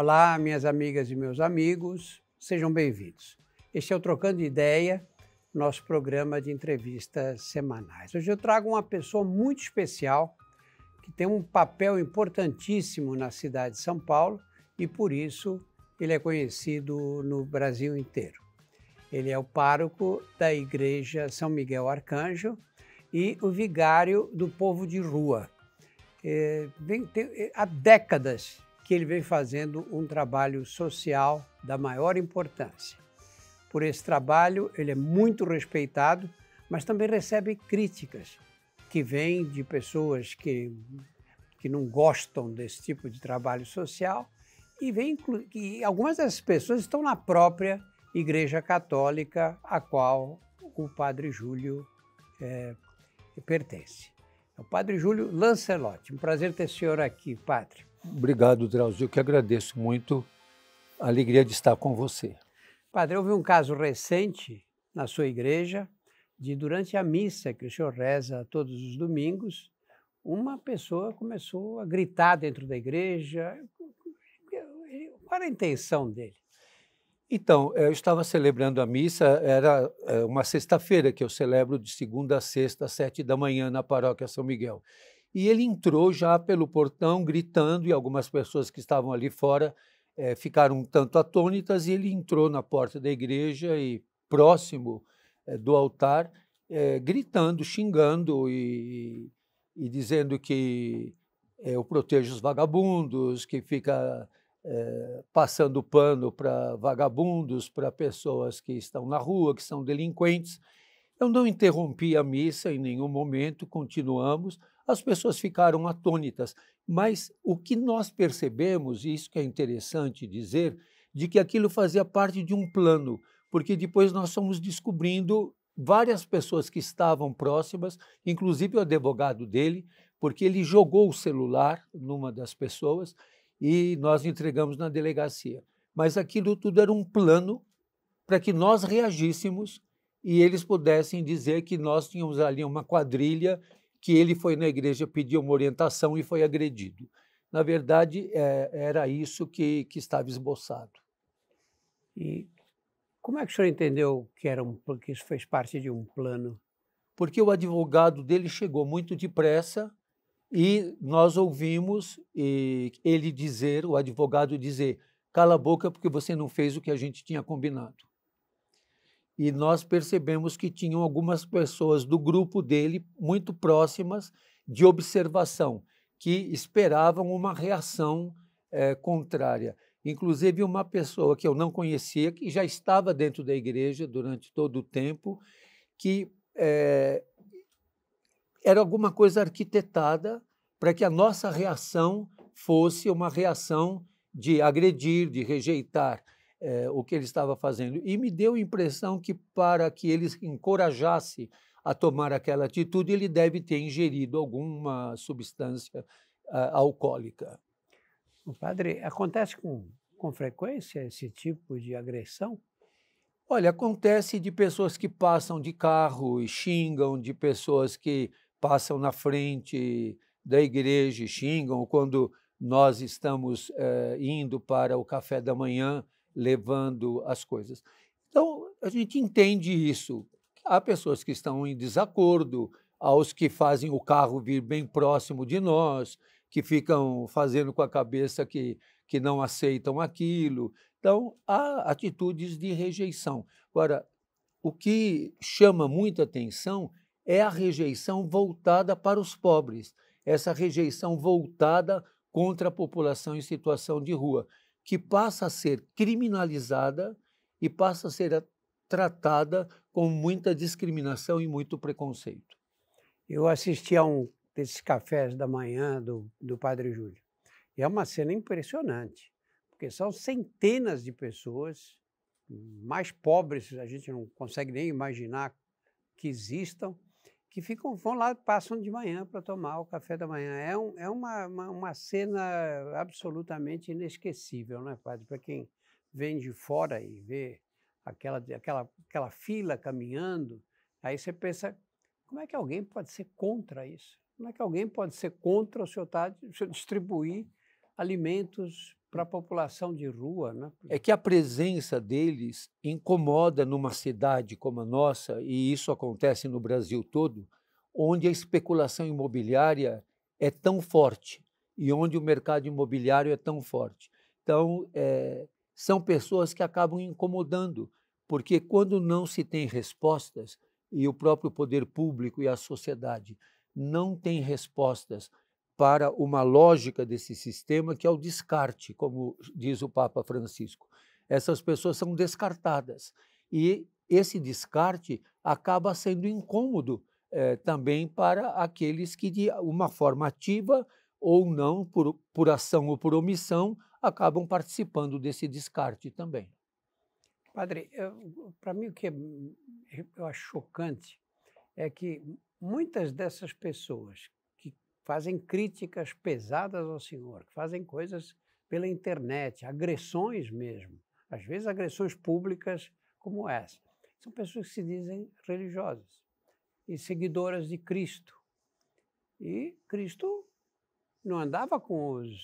Olá, minhas amigas e meus amigos, sejam bem-vindos. Este é o Trocando Ideia, nosso programa de entrevistas semanais. Hoje eu trago uma pessoa muito especial que tem um papel importantíssimo na cidade de São Paulo e por isso ele é conhecido no Brasil inteiro. Ele é o pároco da Igreja São Miguel Arcanjo e o vigário do povo de rua. É, tem, é, há décadas que ele vem fazendo um trabalho social da maior importância. Por esse trabalho, ele é muito respeitado, mas também recebe críticas que vêm de pessoas que, que não gostam desse tipo de trabalho social e, vem, e algumas dessas pessoas estão na própria Igreja Católica a qual o Padre Júlio é, pertence. É o Padre Júlio Lancelotti. Um prazer ter o senhor aqui, Padre. Obrigado, Drauzio, que agradeço muito a alegria de estar com você. Padre, houve um caso recente na sua igreja de, durante a missa que o senhor reza todos os domingos, uma pessoa começou a gritar dentro da igreja. Qual era a intenção dele? Então, eh, eu estava celebrando a missa, era eh, uma sexta-feira que eu celebro de segunda a sexta, às sete da manhã, na paróquia São Miguel. E ele entrou já pelo portão gritando, e algumas pessoas que estavam ali fora é, ficaram um tanto atônitas. E ele entrou na porta da igreja e próximo é, do altar, é, gritando, xingando e, e dizendo que eu protejo os vagabundos, que fica é, passando pano para vagabundos, para pessoas que estão na rua, que são delinquentes. Eu não interrompi a missa em nenhum momento, continuamos as pessoas ficaram atônitas. Mas o que nós percebemos, e isso que é interessante dizer, de que aquilo fazia parte de um plano, porque depois nós fomos descobrindo várias pessoas que estavam próximas, inclusive o advogado dele, porque ele jogou o celular numa das pessoas e nós entregamos na delegacia. Mas aquilo tudo era um plano para que nós reagíssemos e eles pudessem dizer que nós tínhamos ali uma quadrilha que ele foi na igreja pedir uma orientação e foi agredido. Na verdade, é, era isso que, que estava esboçado. E como é que o senhor entendeu que, era um, que isso fez parte de um plano? Porque o advogado dele chegou muito depressa e nós ouvimos ele dizer, o advogado dizer, cala a boca porque você não fez o que a gente tinha combinado e nós percebemos que tinham algumas pessoas do grupo dele muito próximas de observação, que esperavam uma reação é, contrária. Inclusive, uma pessoa que eu não conhecia, que já estava dentro da igreja durante todo o tempo, que é, era alguma coisa arquitetada para que a nossa reação fosse uma reação de agredir, de rejeitar é, o que ele estava fazendo. E me deu a impressão que, para que ele encorajasse a tomar aquela atitude, ele deve ter ingerido alguma substância ah, alcoólica. O padre, acontece com, com frequência esse tipo de agressão? Olha, acontece de pessoas que passam de carro e xingam, de pessoas que passam na frente da igreja e xingam, quando nós estamos é, indo para o café da manhã levando as coisas. Então, a gente entende isso. Há pessoas que estão em desacordo, há os que fazem o carro vir bem próximo de nós, que ficam fazendo com a cabeça que, que não aceitam aquilo. Então, há atitudes de rejeição. Agora, o que chama muita atenção é a rejeição voltada para os pobres, essa rejeição voltada contra a população em situação de rua que passa a ser criminalizada e passa a ser tratada com muita discriminação e muito preconceito. Eu assisti a um desses cafés da manhã do, do Padre Júlio. E é uma cena impressionante, porque são centenas de pessoas mais pobres, a gente não consegue nem imaginar que existam, que ficam, vão lá, passam de manhã para tomar o café da manhã. É, um, é uma, uma, uma cena absolutamente inesquecível, não é padre? Para quem vem de fora e vê aquela, aquela, aquela fila caminhando, aí você pensa, como é que alguém pode ser contra isso? Como é que alguém pode ser contra o senhor, tá, o senhor distribuir alimentos para a população de rua. Né? É que a presença deles incomoda numa cidade como a nossa, e isso acontece no Brasil todo, onde a especulação imobiliária é tão forte e onde o mercado imobiliário é tão forte. Então, é, são pessoas que acabam incomodando, porque quando não se tem respostas, e o próprio poder público e a sociedade não tem respostas para uma lógica desse sistema que é o descarte, como diz o Papa Francisco. Essas pessoas são descartadas e esse descarte acaba sendo incômodo eh, também para aqueles que, de uma forma ativa ou não, por, por ação ou por omissão, acabam participando desse descarte também. Padre, para mim o que é, eu acho chocante é que muitas dessas pessoas fazem críticas pesadas ao senhor, que fazem coisas pela internet, agressões mesmo, às vezes agressões públicas como essa. São pessoas que se dizem religiosas e seguidoras de Cristo. E Cristo não andava com, os,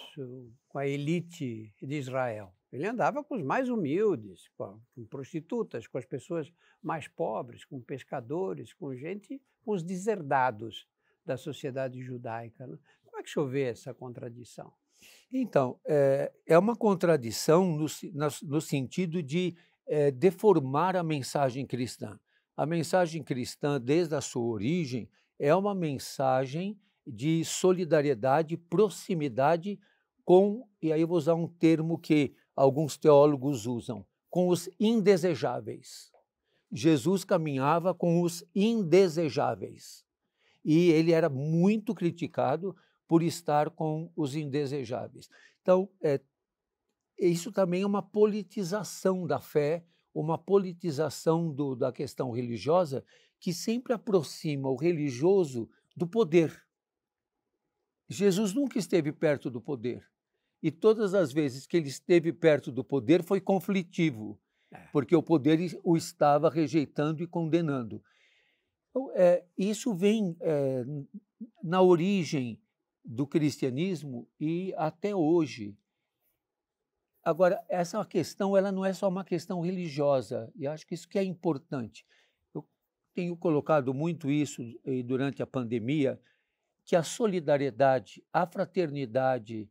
com a elite de Israel. Ele andava com os mais humildes, com prostitutas, com as pessoas mais pobres, com pescadores, com gente, com os deserdados da sociedade judaica. Né? Como é que o senhor vê essa contradição? Então, é, é uma contradição no, no, no sentido de é, deformar a mensagem cristã. A mensagem cristã, desde a sua origem, é uma mensagem de solidariedade, proximidade com, e aí eu vou usar um termo que alguns teólogos usam, com os indesejáveis. Jesus caminhava com os indesejáveis e ele era muito criticado por estar com os indesejáveis. Então, é, isso também é uma politização da fé, uma politização do, da questão religiosa que sempre aproxima o religioso do poder. Jesus nunca esteve perto do poder. E todas as vezes que ele esteve perto do poder foi conflitivo, é. porque o poder o estava rejeitando e condenando. Então, é, isso vem é, na origem do cristianismo e até hoje. Agora, essa questão ela não é só uma questão religiosa, e acho que isso que é importante. Eu tenho colocado muito isso durante a pandemia, que a solidariedade, a fraternidade,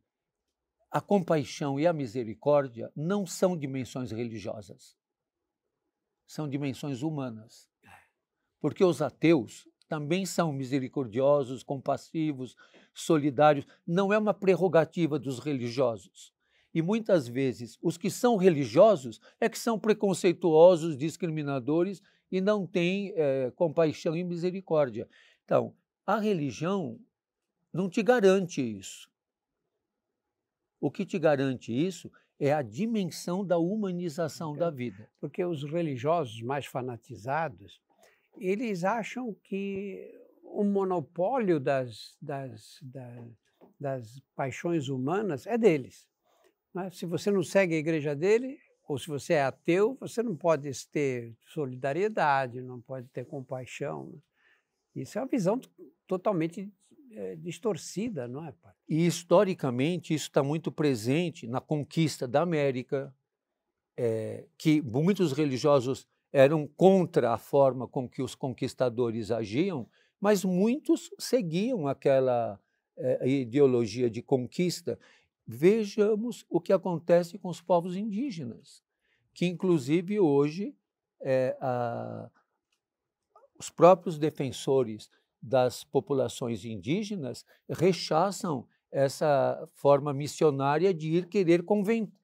a compaixão e a misericórdia não são dimensões religiosas. São dimensões humanas. Porque os ateus também são misericordiosos, compassivos, solidários. Não é uma prerrogativa dos religiosos. E muitas vezes os que são religiosos é que são preconceituosos, discriminadores e não têm é, compaixão e misericórdia. Então, a religião não te garante isso. O que te garante isso é a dimensão da humanização da vida. Porque os religiosos mais fanatizados eles acham que o monopólio das, das, das, das paixões humanas é deles. Mas né? se você não segue a igreja dele, ou se você é ateu, você não pode ter solidariedade, não pode ter compaixão. Né? Isso é uma visão totalmente eh, distorcida, não é, pai? E historicamente isso está muito presente na conquista da América, é, que muitos religiosos eram contra a forma com que os conquistadores agiam, mas muitos seguiam aquela eh, ideologia de conquista. Vejamos o que acontece com os povos indígenas, que inclusive hoje eh, a, os próprios defensores das populações indígenas rechaçam essa forma missionária de ir querer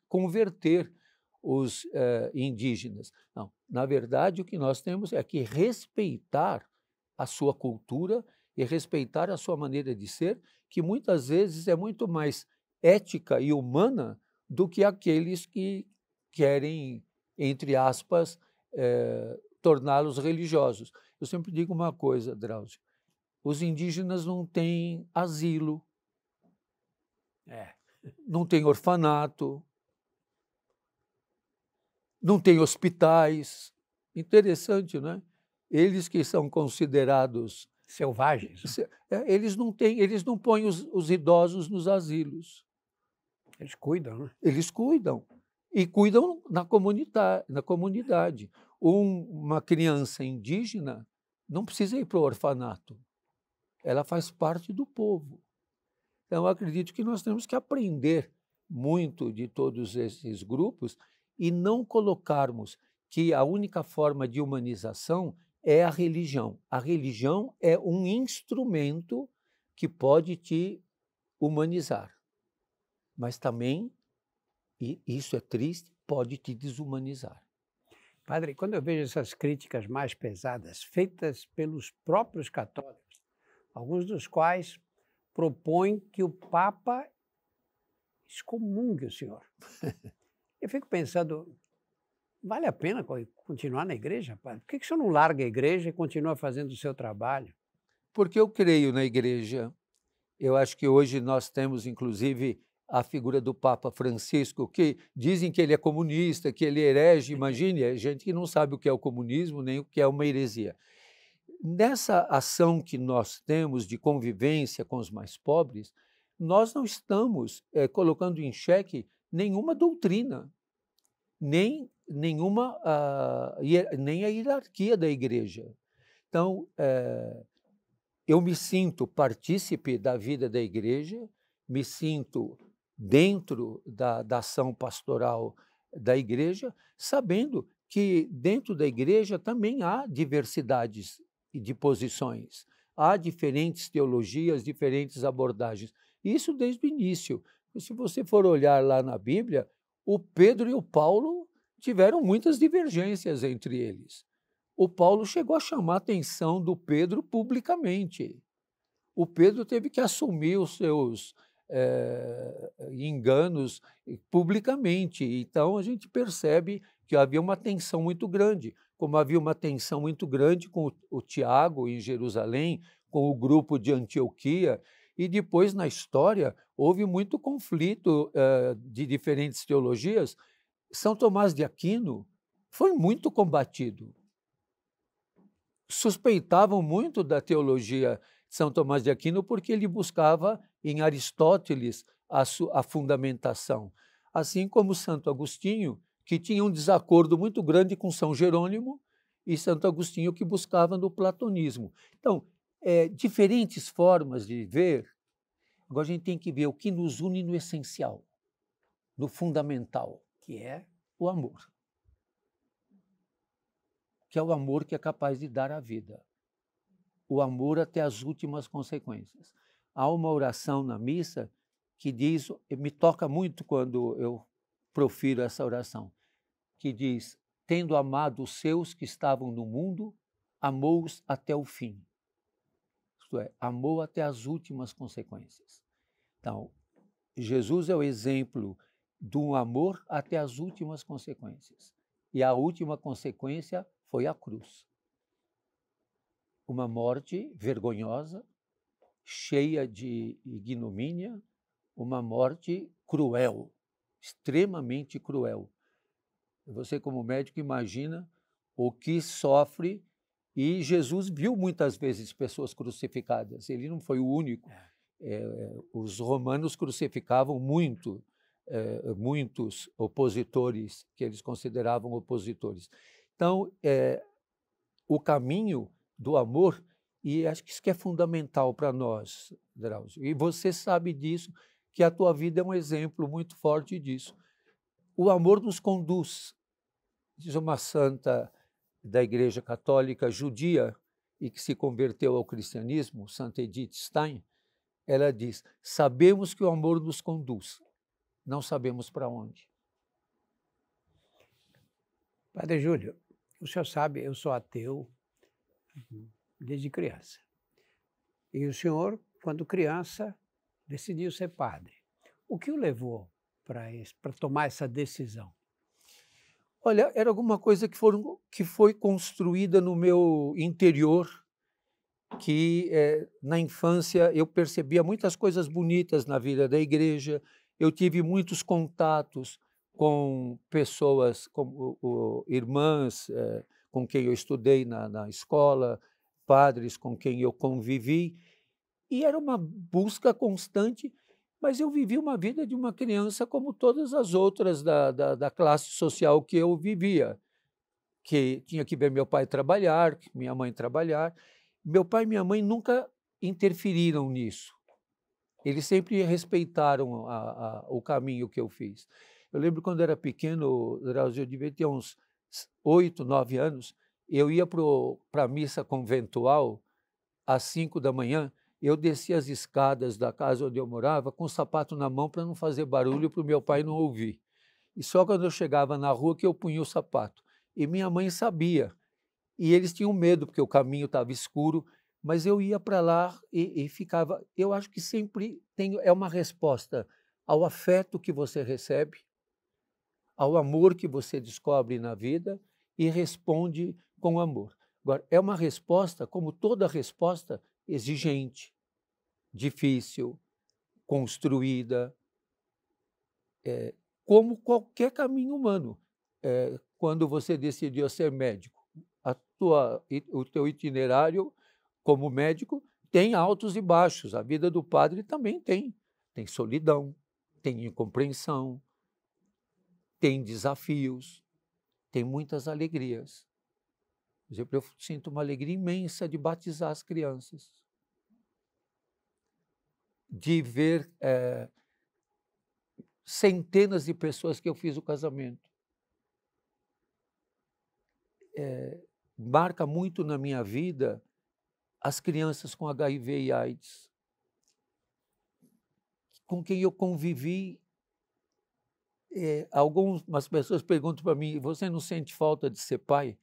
converter os eh, indígenas. Não, na verdade, o que nós temos é que respeitar a sua cultura e respeitar a sua maneira de ser, que muitas vezes é muito mais ética e humana do que aqueles que querem, entre aspas, eh, torná-los religiosos. Eu sempre digo uma coisa, Drauzio: os indígenas não têm asilo, é. não têm orfanato, não tem hospitais. Interessante, não é? Eles que são considerados selvagens, né? é, eles não têm, eles não põem os, os idosos nos asilos. Eles cuidam, né? Eles cuidam e cuidam na comunidade, na comunidade. Um, uma criança indígena não precisa ir para o orfanato. Ela faz parte do povo. Então, acredito que nós temos que aprender muito de todos esses grupos e não colocarmos que a única forma de humanização é a religião. A religião é um instrumento que pode te humanizar, mas também, e isso é triste, pode te desumanizar. Padre, quando eu vejo essas críticas mais pesadas feitas pelos próprios católicos, alguns dos quais propõem que o Papa excomungue o senhor. Eu fico pensando, vale a pena continuar na igreja, Por que, que o senhor não larga a igreja e continua fazendo o seu trabalho? Porque eu creio na igreja. Eu acho que hoje nós temos, inclusive, a figura do Papa Francisco, que dizem que ele é comunista, que ele é herege. Uhum. Imagine, é gente que não sabe o que é o comunismo nem o que é uma heresia. Nessa ação que nós temos de convivência com os mais pobres, nós não estamos é, colocando em xeque nenhuma doutrina, nem nenhuma uh, nem a hierarquia da igreja. Então, eh, eu me sinto partícipe da vida da igreja, me sinto dentro da, da ação pastoral da igreja, sabendo que dentro da igreja também há diversidades de posições, há diferentes teologias, diferentes abordagens. Isso desde o início se você for olhar lá na Bíblia, o Pedro e o Paulo tiveram muitas divergências entre eles. O Paulo chegou a chamar a atenção do Pedro publicamente. O Pedro teve que assumir os seus é, enganos publicamente. Então a gente percebe que havia uma tensão muito grande, como havia uma tensão muito grande com o, o Tiago em Jerusalém, com o grupo de Antioquia. E depois, na história, houve muito conflito uh, de diferentes teologias. São Tomás de Aquino foi muito combatido. Suspeitavam muito da teologia de São Tomás de Aquino porque ele buscava em Aristóteles a, a fundamentação. Assim como Santo Agostinho, que tinha um desacordo muito grande com São Jerônimo, e Santo Agostinho que buscava no platonismo. Então, é, diferentes formas de ver, agora a gente tem que ver o que nos une no essencial, no fundamental, que é o amor. Que é o amor que é capaz de dar a vida. O amor até as últimas consequências. Há uma oração na missa que diz, eh, me toca muito quando eu profiro essa oração, que diz: Tendo amado os seus que estavam no mundo, amou-os até o fim isto é, amou até as últimas consequências. Então, Jesus é o exemplo do amor até as últimas consequências. E a última consequência foi a cruz. Uma morte vergonhosa, cheia de ignomínia, uma morte cruel, extremamente cruel. Você, como médico, imagina o que sofre e Jesus viu muitas vezes pessoas crucificadas, ele não foi o único. É. é, os romanos crucificavam muito, é, muitos opositores que eles consideravam opositores. Então, é, o caminho do amor, e acho que isso que é fundamental para nós, Drauzio, e você sabe disso, que a tua vida é um exemplo muito forte disso. O amor nos conduz, diz uma santa da Igreja Católica Judia e que se converteu ao cristianismo, Santa Edith Stein, ela diz: Sabemos que o amor nos conduz, não sabemos para onde. Padre Júlio, o senhor sabe, eu sou ateu uhum. desde criança. E o senhor, quando criança, decidiu ser padre. O que o levou para tomar essa decisão? Olha, era alguma coisa que, foram, que foi construída no meu interior, que é, na infância eu percebia muitas coisas bonitas na vida da igreja, eu tive muitos contatos com pessoas, com o, o, irmãs é, com quem eu estudei na, na escola, padres com quem eu convivi, e era uma busca constante mas eu vivi uma vida de uma criança como todas as outras da, da, da, classe social que eu vivia, que tinha que ver meu pai trabalhar, minha mãe trabalhar. Meu pai e minha mãe nunca interferiram nisso. Eles sempre respeitaram a, a, o caminho que eu fiz. Eu lembro quando era pequeno, eu devia ter uns oito, nove anos, eu ia para a missa conventual às cinco da manhã eu descia as escadas da casa onde eu morava com o sapato na mão para não fazer barulho para o meu pai não ouvir. E só quando eu chegava na rua que eu punha o sapato. E minha mãe sabia. E eles tinham medo, porque o caminho estava escuro, mas eu ia para lá e, e, ficava. Eu acho que sempre tem, é uma resposta ao afeto que você recebe, ao amor que você descobre na vida e responde com amor. Agora, é uma resposta, como toda resposta, exigente, difícil, construída, é, como qualquer caminho humano. É, quando você decidiu ser médico, tua, o teu itinerário como médico tem altos e baixos. A vida do padre também tem. Tem solidão, tem incompreensão, tem desafios, tem muitas alegrias. Por exemplo, eu sinto uma alegria imensa de batizar as crianças, de ver é, centenas de pessoas que eu fiz o casamento. É, marca muito na minha vida as crianças com HIV e AIDS, com quem eu convivi. É, algumas pessoas perguntam para mim: você não sente falta de ser pai?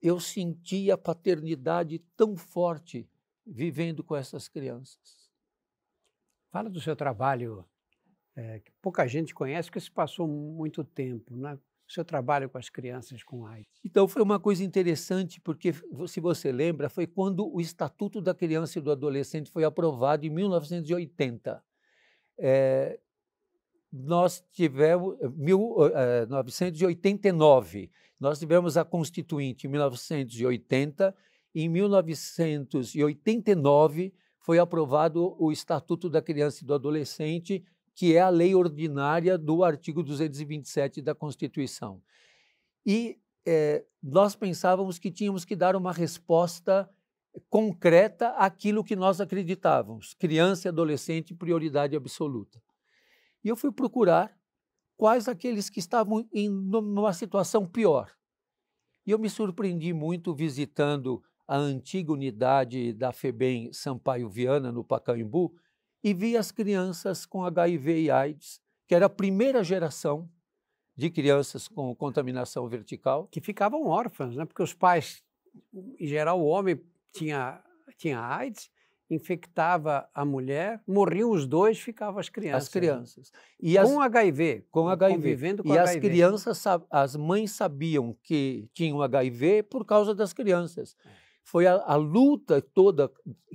eu senti a paternidade tão forte vivendo com essas crianças. Fala do seu trabalho, é, que pouca gente conhece, porque se passou muito tempo, né? o seu trabalho com as crianças com AIDS. Então, foi uma coisa interessante, porque, se você lembra, foi quando o Estatuto da Criança e do Adolescente foi aprovado em 1980. É, nós tivemos, 1989, eh, eh, eh, nós tivemos a Constituinte em 1980, e em 1989 foi aprovado o Estatuto da Criança e do Adolescente, que é a lei ordinária do artigo 227 da Constituição. E é, nós pensávamos que tínhamos que dar uma resposta concreta àquilo que nós acreditávamos: criança e adolescente, prioridade absoluta. E eu fui procurar quais aqueles que estavam em numa situação pior. E eu me surpreendi muito visitando a antiga unidade da FEBEM Sampaio Viana, no Pacaembu, e vi as crianças com HIV e AIDS, que era a primeira geração de crianças com contaminação vertical. Que ficavam órfãs, né? porque os pais, em geral, o homem tinha, tinha AIDS infectava a mulher, morriam os dois, ficavam as crianças. As né? crianças. E com as, HIV. Com HIV. Convivendo com e HIV. as crianças, as mães sabiam que tinham HIV por causa das crianças. É. Foi a, a luta toda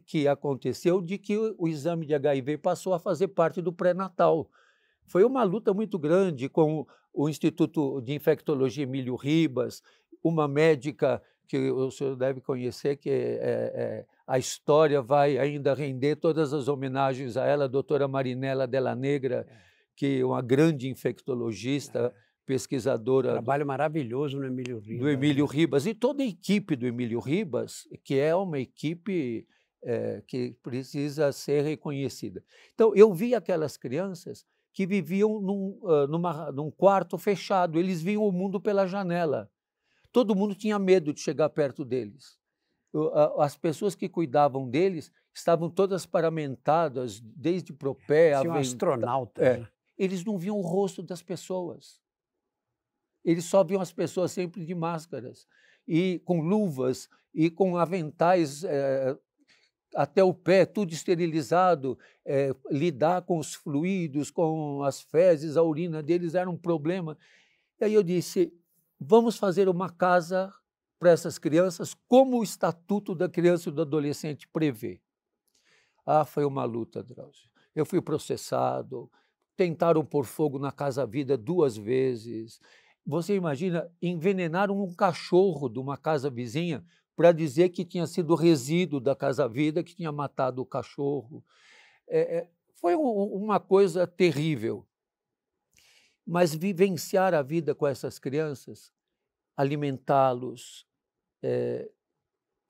que aconteceu de que o, o exame de HIV passou a fazer parte do pré-natal. Foi uma luta muito grande com o, o Instituto de Infectologia Emílio Ribas, uma médica que o senhor deve conhecer, que é, é, é a história vai ainda render todas as homenagens a ela, a doutora Marinela Della Negra, é. que é uma grande infectologista, é. pesquisadora. Trabalho do, maravilhoso no Emílio Ribas. Do Emílio Ribas. E toda a equipe do Emílio Ribas, que é uma equipe é, que precisa ser reconhecida. Então, eu vi aquelas crianças que viviam num, uh, numa, num quarto fechado, eles viam o mundo pela janela. Todo mundo tinha medo de chegar perto deles as pessoas que cuidavam deles estavam todas paramentadas, desde propé a. Um astronauta. É. Né? Eles não viam o rosto das pessoas. Eles só viam as pessoas sempre de máscaras, e com luvas, e com aventais é, até o pé, tudo esterilizado. É, lidar com os fluidos, com as fezes, a urina deles era um problema. E aí eu disse: vamos fazer uma casa para essas crianças, como o Estatuto da Criança e do Adolescente prevê. Ah, foi uma luta, Drauzio. Eu fui processado, tentaram pôr fogo na Casa Vida duas vezes. Você imagina, envenenaram um cachorro de uma casa vizinha para dizer que tinha sido resíduo da Casa Vida que tinha matado o cachorro. É, é foi uma coisa terrível. Mas vivenciar a vida com essas crianças, alimentá-los, é,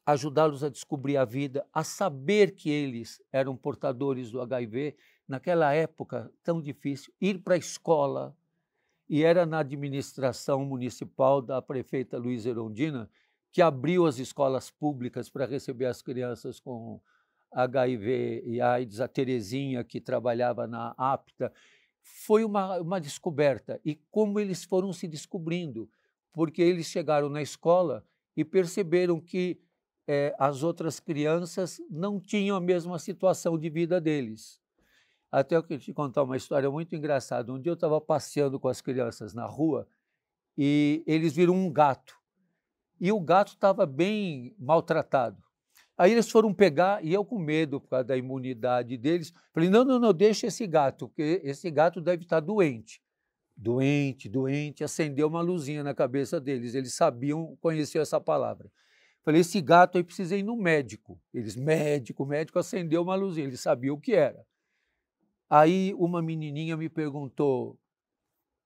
ajudá-los a descobrir a vida, a saber que eles eram portadores do HIV, naquela época tão difícil, ir para a escola, e era na administração municipal da prefeita Luiz Erondina que abriu as escolas públicas para receber as crianças com HIV e AIDS, a Terezinha, que trabalhava na APTA. Foi uma, uma descoberta. E como eles foram se descobrindo, porque eles chegaram na escola e perceberam que eh, as outras crianças não tinham a mesma situação de vida deles. Até eu queria te contar uma história muito engraçada. Um dia eu estava passeando com as crianças na rua e eles viram um gato. E o gato estava bem maltratado. Aí eles foram pegar, e eu com medo por causa da imunidade deles, falei: não, não, não, deixa esse gato, porque esse gato deve estar doente doente, doente, acendeu uma luzinha na cabeça deles. Eles sabiam, conheciam essa palavra. Falei, esse gato aí precisa ir no médico. Eles, médico, médico, acendeu uma luzinha. Eles sabiam o que era. Aí uma menininha me perguntou,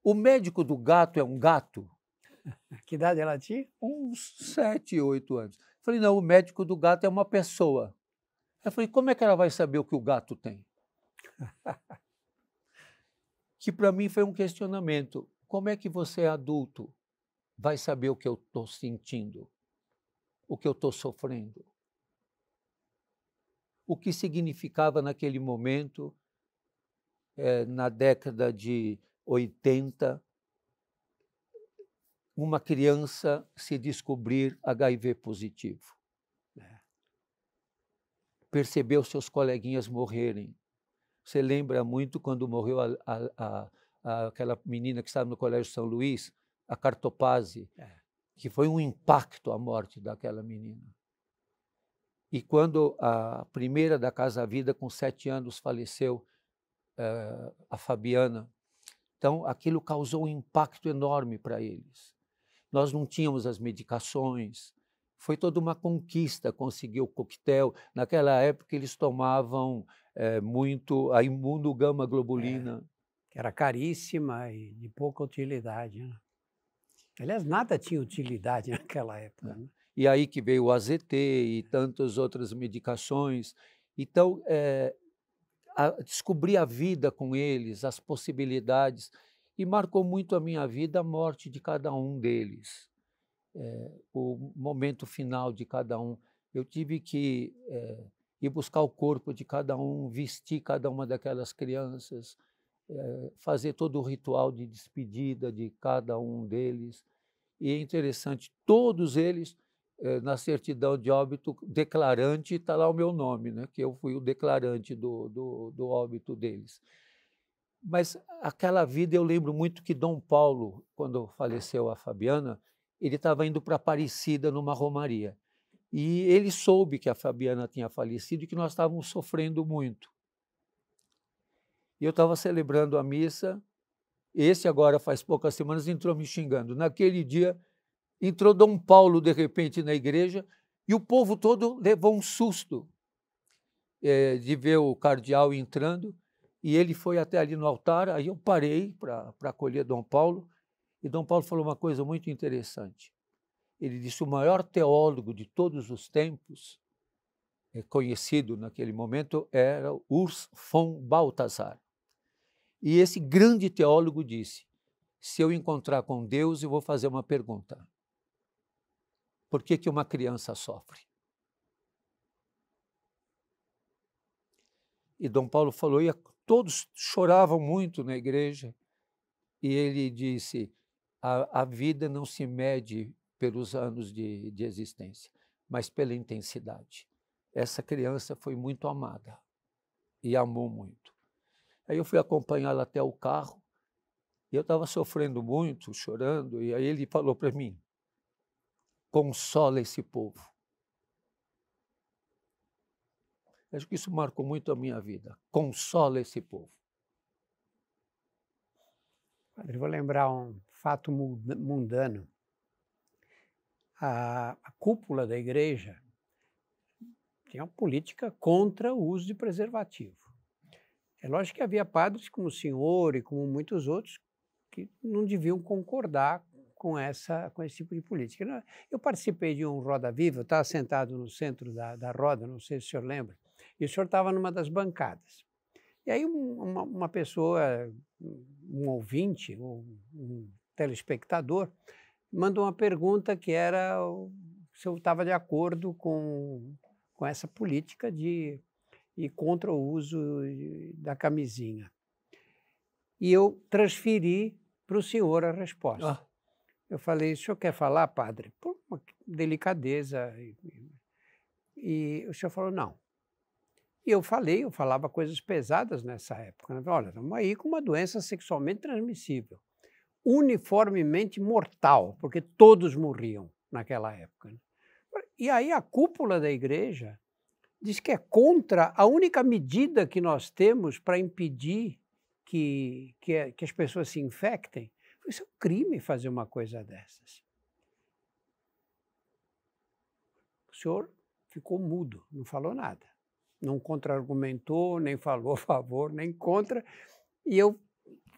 o médico do gato é um gato? Que idade ela tinha? Uns sete, oito anos. Falei, não, o médico do gato é uma pessoa. Eu falei, como é que ela vai saber o que o gato tem? que para mim foi um questionamento. Como é que você é adulto? Vai saber o que eu estou sentindo, o que eu estou sofrendo. O que significava naquele momento, é, na década de 80, uma criança se descobrir HIV positivo. É. Perceber os seus coleguinhas morrerem, você lembra muito quando morreu a, a, a, aquela menina que estava no Colégio São Luís, a Cartopazzi, é. que foi um impacto a morte daquela menina. E quando a primeira da Casa Vida, com sete anos, faleceu, é, a Fabiana, então aquilo causou um impacto enorme para eles. Nós não tínhamos as medicações, foi toda uma conquista conseguir o coquetel. Naquela época, eles tomavam é, muito a imunogama globulina. É, que era caríssima e de pouca utilidade. Né? Aliás, nada tinha utilidade naquela época. É. Né? E aí que veio o AZT e é. tantas outras medicações. Então, eh, a, descobri a vida com eles, as possibilidades, e marcou muito a minha vida a morte de cada um deles é, o momento final de cada um. Eu tive que é, ir buscar o corpo de cada um, vestir cada uma daquelas crianças, é, fazer todo o ritual de despedida de cada um deles. E é interessante, todos eles, eh, na certidão de óbito, declarante, está lá o meu nome, né? que eu fui o declarante do, do, do óbito deles. Mas aquela vida, eu lembro muito que Dom Paulo, quando faleceu a Fabiana, ele estava indo para Aparecida numa romaria. E ele soube que a Fabiana tinha falecido e que nós estávamos sofrendo muito. E eu estava celebrando a missa. Esse, agora faz poucas semanas, entrou me xingando. Naquele dia, entrou Dom Paulo de repente na igreja e o povo todo levou um susto é, de ver o cardeal entrando. E ele foi até ali no altar. Aí eu parei para acolher Dom Paulo e Dom Paulo falou uma coisa muito interessante. Ele disse: o maior teólogo de todos os tempos, é conhecido naquele momento, era Urs von Balthasar. E esse grande teólogo disse: se eu encontrar com Deus, eu vou fazer uma pergunta. Por que, que uma criança sofre? E Dom Paulo falou, e todos choravam muito na igreja. E ele disse: a, a vida não se mede pelos anos de, de existência, mas pela intensidade. Essa criança foi muito amada e amou muito. Aí eu fui acompanhá-la até o carro e eu estava sofrendo muito, chorando, e aí ele falou para mim: consola esse povo. Acho que isso marcou muito a minha vida. Consola esse povo. Padre, vou lembrar um fato mundano. A, a cúpula da igreja tinha uma política contra o uso de preservativo. É lógico que havia padres como o senhor e como muitos outros que não deviam concordar com, essa, com esse tipo de política. Eu participei de um Roda Viva, eu estava sentado no centro da, da roda, não sei se o senhor lembra, e o senhor estava numa das bancadas. E aí uma, uma pessoa, um ouvinte, um, um telespectador, mandou uma pergunta que era se eu estava de acordo com, com essa política de e contra o uso da camisinha. E eu transferi para o senhor a resposta. Ah. Eu falei, o senhor quer falar, padre? Por uma delicadeza. E, e o senhor falou, não. E eu falei, eu falava coisas pesadas nessa época. Né? Olha, estamos aí com uma doença sexualmente transmissível uniformemente mortal, porque todos morriam naquela época. Né? E aí a cúpula da igreja diz que é contra a única medida que nós temos para impedir que, que, que, as pessoas se infectem. Isso é um crime fazer uma coisa dessas. O senhor ficou mudo, não falou nada. Não contra-argumentou, nem falou a favor, nem contra. E eu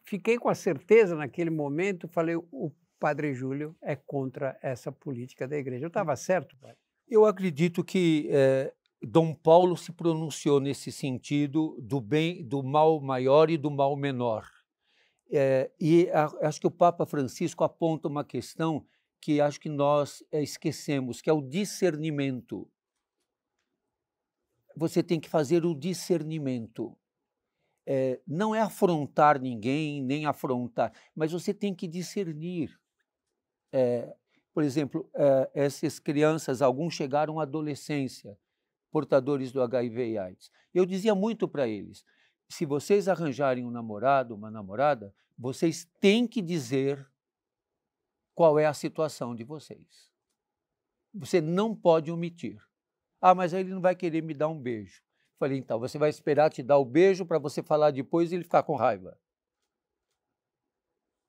fiquei com a certeza naquele momento, falei, o Padre Júlio é contra essa política da igreja. Eu estava certo, padre? Eu acredito que é, Dom Paulo se pronunciou nesse sentido do bem, do mal maior e do mal menor. É, e a, acho que o Papa Francisco aponta uma questão que acho que nós é, esquecemos, que é o discernimento. Você tem que fazer o discernimento é, não é afrontar ninguém, nem afrontar, mas você tem que discernir. É, por exemplo, é, essas crianças, alguns chegaram à adolescência, portadores do HIV e AIDS. Eu dizia muito para eles: se vocês arranjarem um namorado, uma namorada, vocês têm que dizer qual é a situação de vocês. Você não pode omitir. Ah, mas aí ele não vai querer me dar um beijo. Falei, então, você vai esperar te dar o beijo para você falar depois e ele ficar com raiva.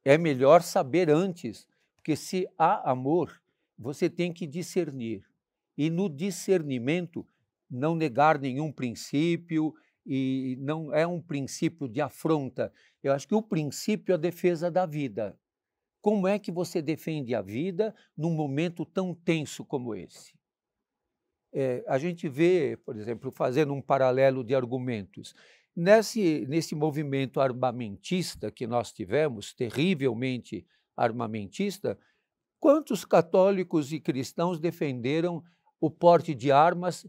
É melhor saber antes, porque se há amor, você tem que discernir. E no discernimento, não negar nenhum princípio, e não é um princípio de afronta. Eu acho que o princípio é a defesa da vida. Como é que você defende a vida num momento tão tenso como esse? É, a gente vê, por exemplo, fazendo um paralelo de argumentos, nesse, nesse movimento armamentista que nós tivemos, terrivelmente armamentista, quantos católicos e cristãos defenderam o porte de armas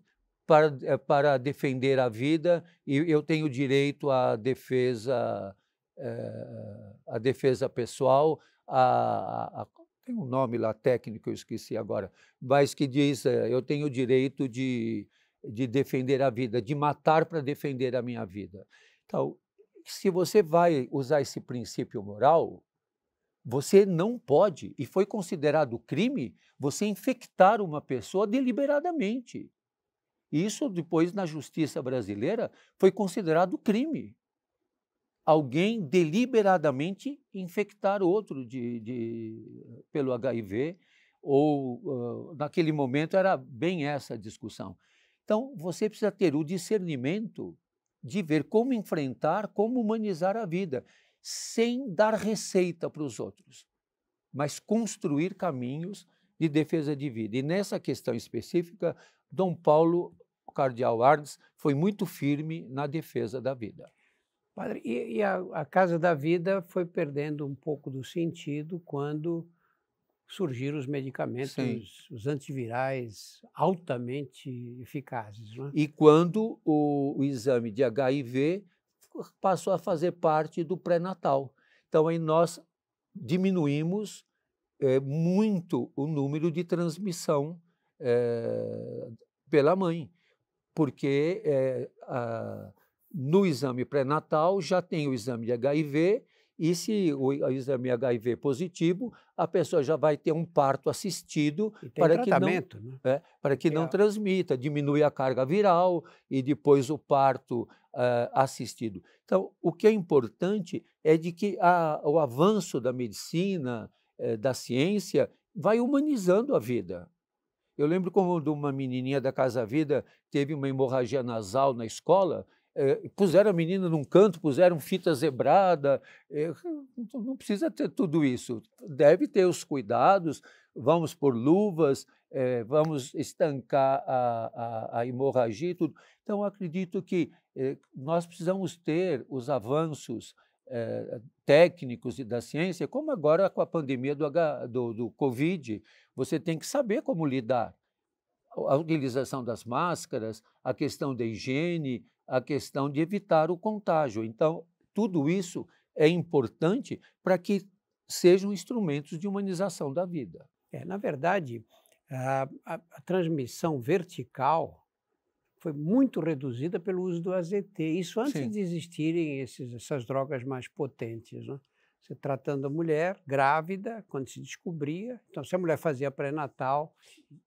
para, eh, para defender a vida e eu tenho direito à defesa, é, à defesa pessoal, a, tem um nome lá técnico, eu esqueci agora, mas que diz: eh, eu tenho o direito de, de defender a vida, de matar para defender a minha vida. Então, se você vai usar esse princípio moral, você não pode, e foi considerado crime, você infectar uma pessoa deliberadamente. isso depois na justiça brasileira foi considerado crime alguém deliberadamente infectar outro de, de pelo HIV, ou uh, naquele momento era bem essa a discussão. Então, você precisa ter o discernimento de ver como enfrentar, como humanizar a vida, sem dar receita para os outros, mas construir caminhos de defesa de vida. E nessa questão específica, Dom Paulo Cardeal Arnes foi muito firme na defesa da vida. Padre, e, e a, a, Casa da Vida foi perdendo um pouco do sentido quando surgiram os medicamentos, os, os antivirais altamente eficazes. É? E quando o, o exame de HIV passou a fazer parte do pré-natal. Então, aí nós diminuímos é, muito o número de transmissão é, pela mãe, porque é, a, no exame pré-natal já tem o exame de HIV, e se o exame HIV positivo, a pessoa já vai ter um parto assistido para que, não, né? é, para que não é. transmita, diminui a carga viral e depois o parto uh, assistido. Então, o que é importante é de que a, o avanço da medicina, eh, da ciência, vai humanizando a vida. Eu lembro como uma menininha da Casa Vida teve uma hemorragia nasal na escola é, puseram a menina num canto, puseram fita zebrada. É, não precisa ter tudo isso. Deve ter os cuidados. Vamos por luvas, é, vamos estancar a, a, a hemorragia e tudo. Então, acredito que nós precisamos ter os avanços técnicos e da ciência, como agora com a pandemia do, H, do, do Covid. Você tem que saber como lidar a utilização das máscaras, a questão da higiene, a questão de evitar o contágio. Então, tudo isso é importante para que sejam instrumentos de humanização da vida. É, na verdade, a, a, a, transmissão vertical foi muito reduzida pelo uso do AZT, isso antes Sim. de existirem esses, essas drogas mais potentes. Né? Você tratando a mulher grávida, quando se descobria. Então, se a mulher fazia pré-natal.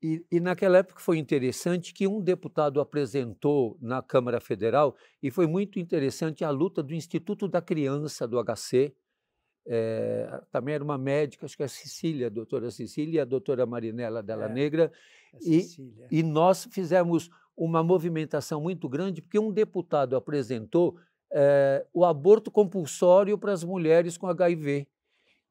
E, e naquela época foi interessante que um deputado apresentou na Câmara Federal, e foi muito interessante a luta do Instituto da Criança, do HC, é, também era uma médica, acho que é a Cecília, a doutora Cecília, a doutora Marinela Della é, Negra. E, e nós fizemos uma movimentação muito grande, porque um deputado apresentou é, o aborto compulsório para as mulheres com HIV.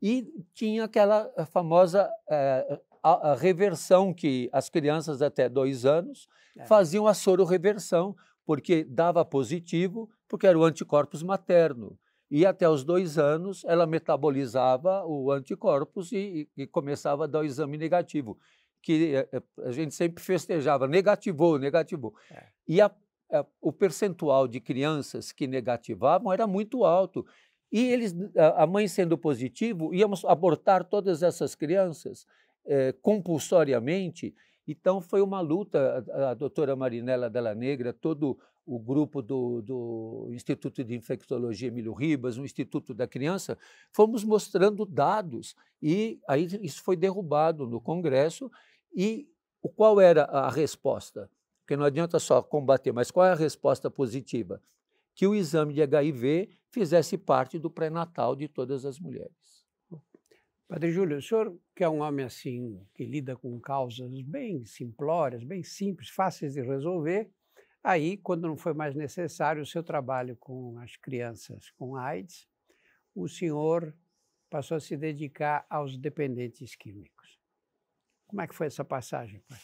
E tinha aquela famosa é, a, a reversão que as crianças até dois anos é. faziam a soro reversão porque dava positivo, porque era o anticorpos materno. E até os dois anos ela metabolizava o anticorpos e, e, e começava a dar o exame negativo, que eh, a gente sempre festejava, negativou, negativou. É. E a é, o percentual de crianças que negativavam era muito alto. E eles, a mãe sendo positivo, íamos abortar todas essas crianças é, compulsoriamente. Então foi uma luta. A, doutora Marinela Della Negra, todo o grupo do, do Instituto de Infectologia Emílio Ribas, o Instituto da Criança, fomos mostrando dados. E aí isso foi derrubado no Congresso. E qual era a resposta? Porque não adianta só combater, mas qual é a resposta positiva? Que o exame de HIV fizesse parte do pré-natal de todas as mulheres. Padre Júlio, o senhor que é um homem assim, que lida com causas bem simplórias, bem simples, fáceis de resolver, aí, quando não foi mais necessário o seu trabalho com as crianças com AIDS, o senhor passou a se dedicar aos dependentes químicos. Como é que foi essa passagem, pai?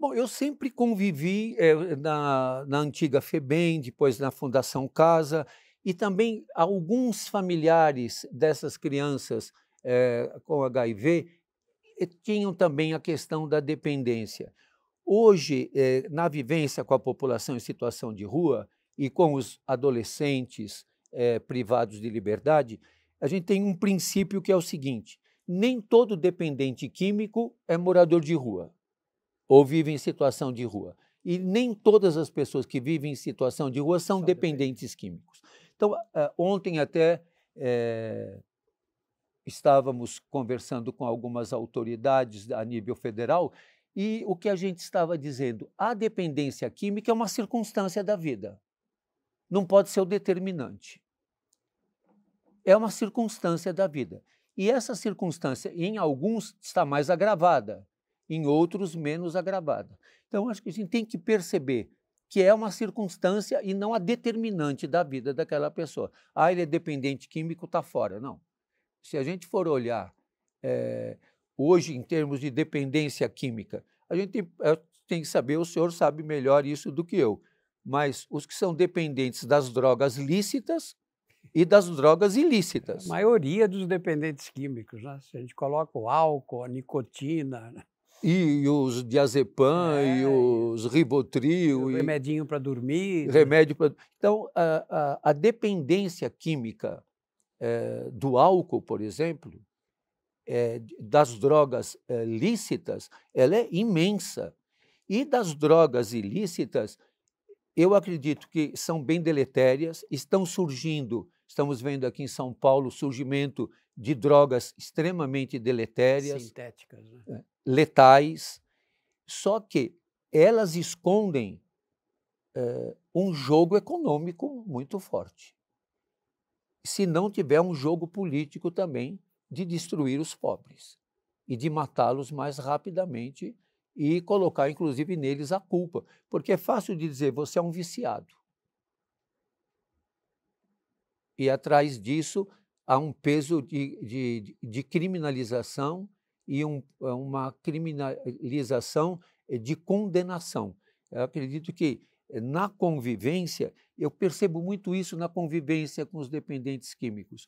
Bom, eu sempre convivi é, na, na antiga FEBEM, depois na Fundação Casa, e também alguns familiares dessas crianças é, com HIV eh, tinham também a questão da dependência. Hoje, é, na vivência com a população em situação de rua e com os adolescentes é, privados de liberdade, a gente tem um princípio que é o seguinte: nem todo dependente químico é morador de rua ou vivem em situação de rua. E nem todas as pessoas que vivem em situação de rua são, dependentes, dependentes químicos. Então, eh, ontem até é, estávamos conversando com algumas autoridades a nível federal e o que a gente estava dizendo, a dependência química é uma circunstância da vida. Não pode ser o determinante. É uma circunstância da vida. E essa circunstância, em alguns, está mais agravada em outros menos agravada. Então, acho que a gente tem que perceber que é uma circunstância e não a determinante da vida daquela pessoa. Ah, ele é dependente químico, está fora. Não. Se a gente for olhar é, hoje em termos de dependência química, a gente eh, tem que saber, o senhor sabe melhor isso do que eu, mas os que são dependentes das drogas lícitas e das drogas ilícitas. A maioria dos dependentes químicos, né? se a gente coloca o álcool, a nicotina, né? E os diazepam, é, e os ribotril. O remedinho para dormir. Remédio para. Então, a, a, a dependência química é, do álcool, por exemplo, é, das drogas eh, lícitas, ela é imensa. E das drogas ilícitas, eu acredito que são bem deletérias, estão surgindo, estamos vendo aqui em São Paulo o surgimento de drogas extremamente deletérias. Sintéticas, né? É letais, só que elas escondem é, um jogo econômico muito forte. Se não tiver um jogo político também de destruir os pobres e de matá-los mais rapidamente e colocar, inclusive, neles a culpa. Porque é fácil de dizer, você é um viciado. E atrás disso há um peso de, de, de criminalização e um, eh, uma criminalização eh, de condenação. Eu acredito que eh, na convivência, eu percebo muito isso na convivência com os dependentes químicos.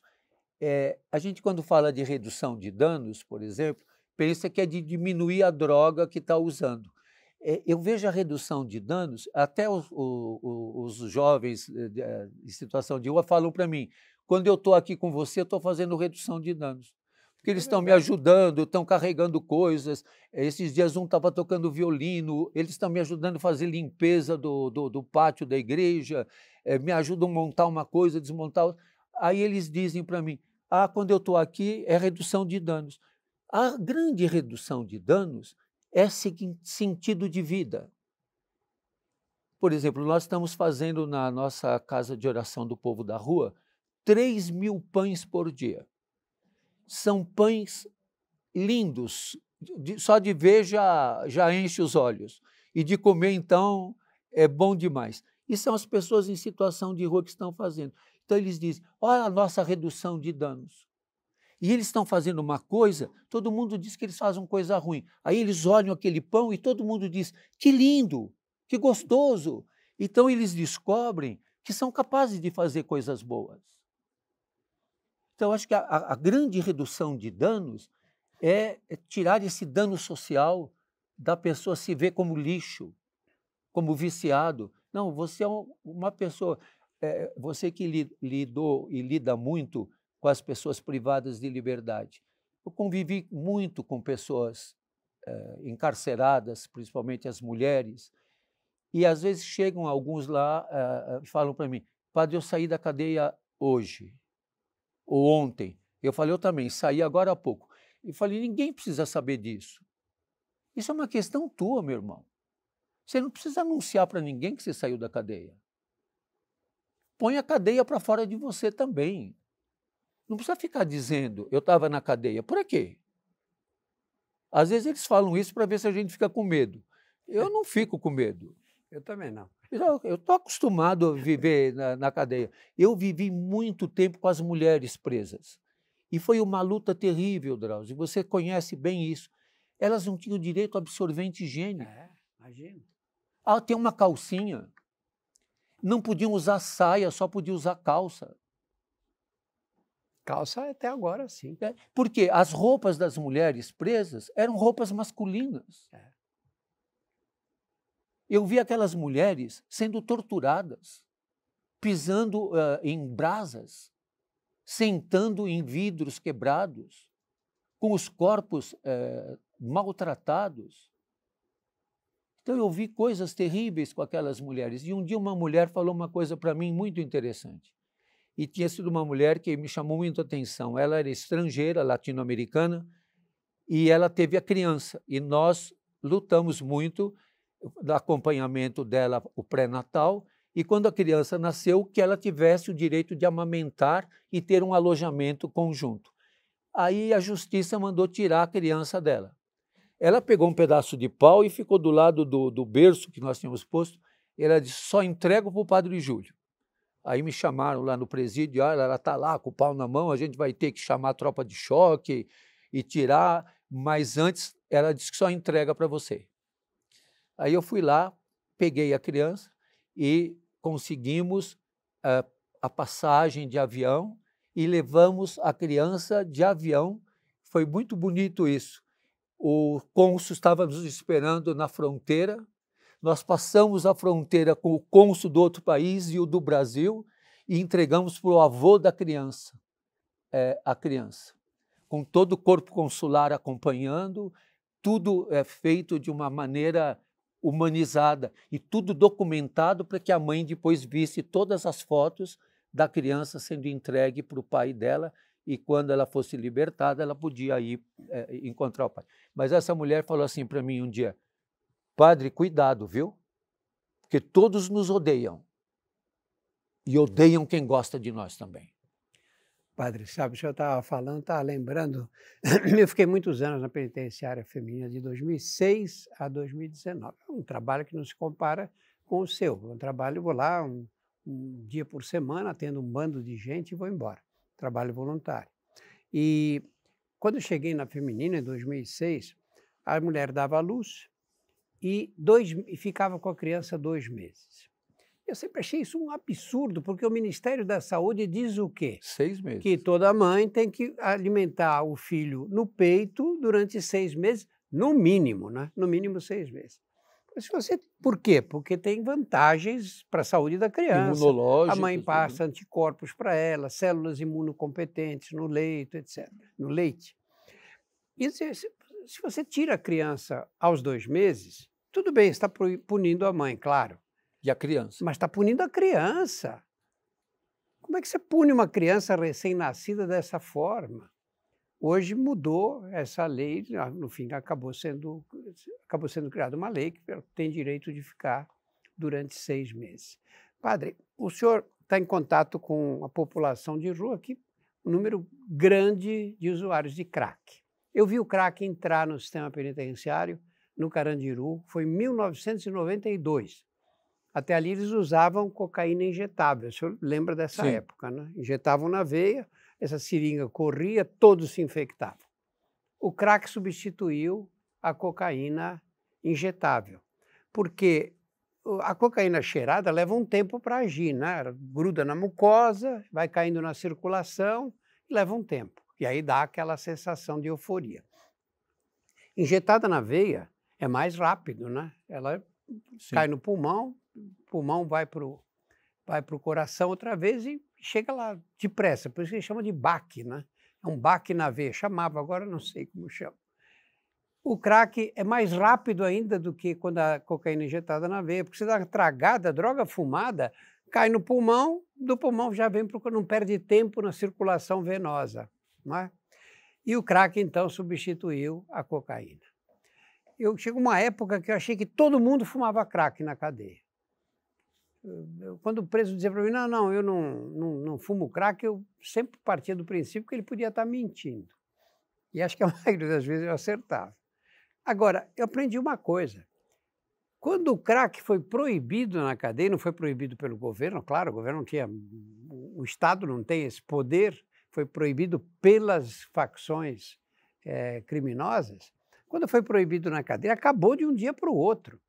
É, a gente, quando fala de redução de danos, por exemplo, pensa que é de diminuir a droga que está usando. É, eu vejo a redução de danos, até os, os jovens em situação de rua falam para mim: quando eu estou aqui com você, eu estou fazendo redução de danos porque eles estão me ajudando, estão carregando coisas. Esses dias um estava tocando violino, eles estão me ajudando a fazer limpeza do, do, do pátio da igreja, é, me ajudam a montar uma coisa, desmontar. Aí eles dizem para mim: ah, quando eu estou aqui é redução de danos. A grande redução de danos é sentido de vida. Por exemplo, nós estamos fazendo na nossa casa de oração do povo da rua 3 mil pães por dia são pães lindos, de, só de ver já, já enche os olhos. E de comer, então, é bom demais. E são as pessoas em situação de rua que estão fazendo. Então, eles dizem: olha a nossa redução de danos. E eles estão fazendo uma coisa, todo mundo diz que eles fazem coisa ruim. Aí eles olham aquele pão e todo mundo diz: que lindo, que gostoso. Então, eles descobrem que são capazes de fazer coisas boas. Então, acho que a, a grande redução de danos é, é tirar esse dano social da pessoa se ver como lixo, como viciado. Não, você é uma pessoa. É, você que lidou e lida muito com as pessoas privadas de liberdade. Eu convivi muito com pessoas é, encarceradas, principalmente as mulheres, e às vezes chegam alguns lá é, é, e é, falam para mim: Padre, eu saí da cadeia hoje ou ontem. Eu falei, eu também, saí agora há pouco. E falei, ninguém precisa saber disso. Isso é uma questão tua, meu irmão. Você não precisa anunciar para ninguém que você saiu da cadeia. Põe a cadeia para fora de você também. Não precisa ficar dizendo, eu estava na cadeia. Por quê? Às vezes eles falam isso para ver se a gente fica com medo. Eu é. não fico com medo. Eu também não. Eu estou acostumado a viver na, na, cadeia. Eu vivi muito tempo com as mulheres presas. E foi uma luta terrível, Drauzio. Você conhece bem isso. Elas não tinham direito a absorvente higiênico. É, imagina. Ah, tem uma calcinha. Não podiam usar saia, só podiam usar calça. Calça até agora, sim. É, porque as roupas das mulheres presas eram roupas masculinas. É. Eu vi aquelas mulheres sendo torturadas, pisando uh, em brasas, sentando em vidros quebrados, com os corpos uh, maltratados. Então eu vi coisas terríveis com aquelas mulheres. E um dia uma mulher falou uma coisa para mim muito interessante. E tinha sido uma mulher que me chamou muito a atenção. Ela era estrangeira, latino-americana, e ela teve a criança. E nós lutamos muito do acompanhamento dela, o pré-natal, e quando a criança nasceu, que ela tivesse o direito de amamentar e ter um alojamento conjunto. Aí a justiça mandou tirar a criança dela. Ela pegou um pedaço de pau e ficou do lado do, do berço que nós tínhamos posto. Ela disse: só entrego para o padre Júlio. Aí me chamaram lá no presídio, olha, ah, ela está lá com o pau na mão, a gente vai ter que chamar a tropa de choque e tirar, mas antes ela disse que só entrega para você. Aí eu fui lá, peguei a criança e conseguimos uh, a passagem de avião e levamos a criança de avião. Foi muito bonito isso. O cônsul estava nos esperando na fronteira. Nós passamos a fronteira com o cônsul do outro país e o do Brasil e entregamos para o avô da criança é, a criança, com todo o corpo consular acompanhando. Tudo é feito de uma maneira humanizada e tudo documentado para que a mãe depois visse todas as fotos da criança sendo entregue para o pai dela e quando ela fosse libertada ela podia ir é, encontrar o pai. Mas essa mulher falou assim para mim um dia: Padre, cuidado, viu? Porque todos nos odeiam e odeiam quem gosta de nós também. Padre, sabe, o senhor estava falando, estava lembrando, eu fiquei muitos anos na penitenciária feminina de 2006 a 2019. É um trabalho que não se compara com o seu. Um trabalho, vou lá um, um dia por semana, atendo um bando de gente e vou embora. Trabalho voluntário. E quando cheguei na feminina, em 2006, a mulher dava à luz e, dois, e ficava com a criança dois meses. Eu sempre achei isso um absurdo, porque o Ministério da Saúde diz o quê? Seis meses. Que toda mãe tem que alimentar o filho no peito durante seis meses, no mínimo, né? No mínimo seis meses. Se você, por quê? Porque tem vantagens para a saúde da criança. A mãe passa né? anticorpos para ela, células imunocompetentes no leito, etc. No leite. E se, se você tira a criança aos dois meses, tudo bem, está punindo a mãe, claro. E a criança. Mas está punindo a criança. Como é que você pune uma criança recém-nascida dessa forma? Hoje mudou essa lei, ah, no fim acabou sendo, acabou sendo criada uma lei que tem direito de ficar durante seis meses. Padre, o senhor está em contato com a população de rua, que um número grande de usuários de crack. Eu vi o crack entrar no sistema penitenciário no Carandiru, foi em 1992. Até ali eles usavam cocaína injetável, o senhor lembra dessa Sim. época, né? Injetavam na veia, essa seringa corria, todos se infectavam. O crack substituiu a cocaína injetável, porque a cocaína cheirada leva um tempo para agir, né? Gruda na mucosa, vai caindo na circulação, leva um tempo. E aí dá aquela sensação de euforia. Injetada na veia é mais rápido, né? Ela Sim. cai no pulmão, pulmão vai para o vai pro coração outra vez e chega lá depressa. Por isso que eles chamam de baque, né? É um baque na veia. Chamava, agora não sei como chama. O crack é mais rápido ainda do que quando a cocaína é injetada na veia, porque você dá uma tragada, a droga fumada, cai no pulmão, do pulmão já vem para não perde tempo na circulação venosa. Não é? E o crack, então, substituiu a cocaína. Eu Chegou uma época que eu achei que todo mundo fumava crack na cadeia. Eh, quando o preso dizia para mim, não, não, eu não, não, não fumo crack, eu sempre partia do princípio que ele podia estar tá mentindo. E acho que a maioria das vezes eu acertava. Agora, eu aprendi uma coisa. Quando o crack foi proibido na cadeia, não foi proibido pelo governo, claro, o governo não tinha, o Estado não tem esse poder, foi proibido pelas facções é, criminosas. Quando foi proibido na cadeia, acabou de um dia para o outro.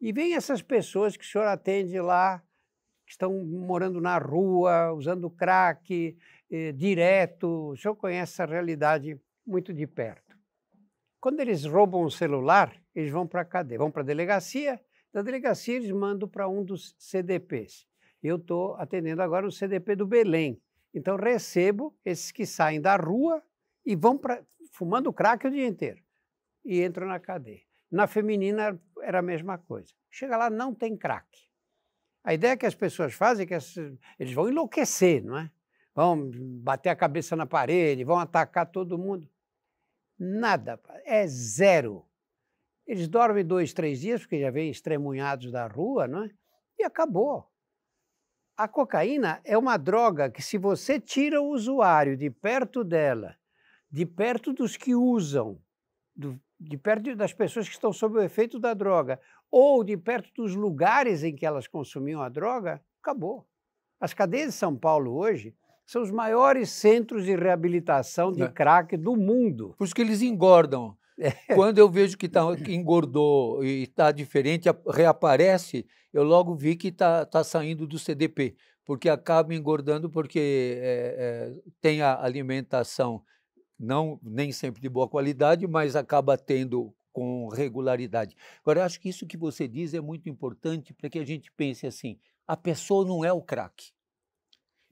E vem essas pessoas que o senhor atende lá, que estão morando na rua, usando crack eh, direto. O senhor conhece essa realidade muito de perto. Quando eles roubam o celular, eles vão para a cadeia, vão para a delegacia. Da delegacia, eles mandam para um dos CDPs. Eu estou atendendo agora o CDP do Belém. Então, recebo esses que saem da rua e vão pra, fumando crack o dia inteiro e entram na cadeia. Na feminina, era a mesma coisa. Chega lá, não tem crack. A ideia que as pessoas fazem é que eles vão enlouquecer, não é? Vão bater a cabeça na parede, vão atacar todo mundo. Nada, é zero. Eles dormem dois, três dias, porque já vêm estremunhados da rua, não é? E acabou. A cocaína é uma droga que, se você tira o usuário de perto dela, de perto dos que usam, do de perto das pessoas que estão sob o efeito da droga, ou de perto dos lugares em que elas consumiam a droga, acabou. As cadeias de São Paulo hoje são os maiores centros de reabilitação de né. crack do mundo. Por isso que eles engordam. É. Quando eu vejo que, tá, que engordou e está diferente, reaparece, eu logo vi que está tá saindo do CDP, porque acaba engordando porque é, é tem a alimentação não nem sempre de boa qualidade, mas acaba tendo com regularidade. Agora, acho que isso que você diz é muito importante para que a gente pense assim: a pessoa não é o craque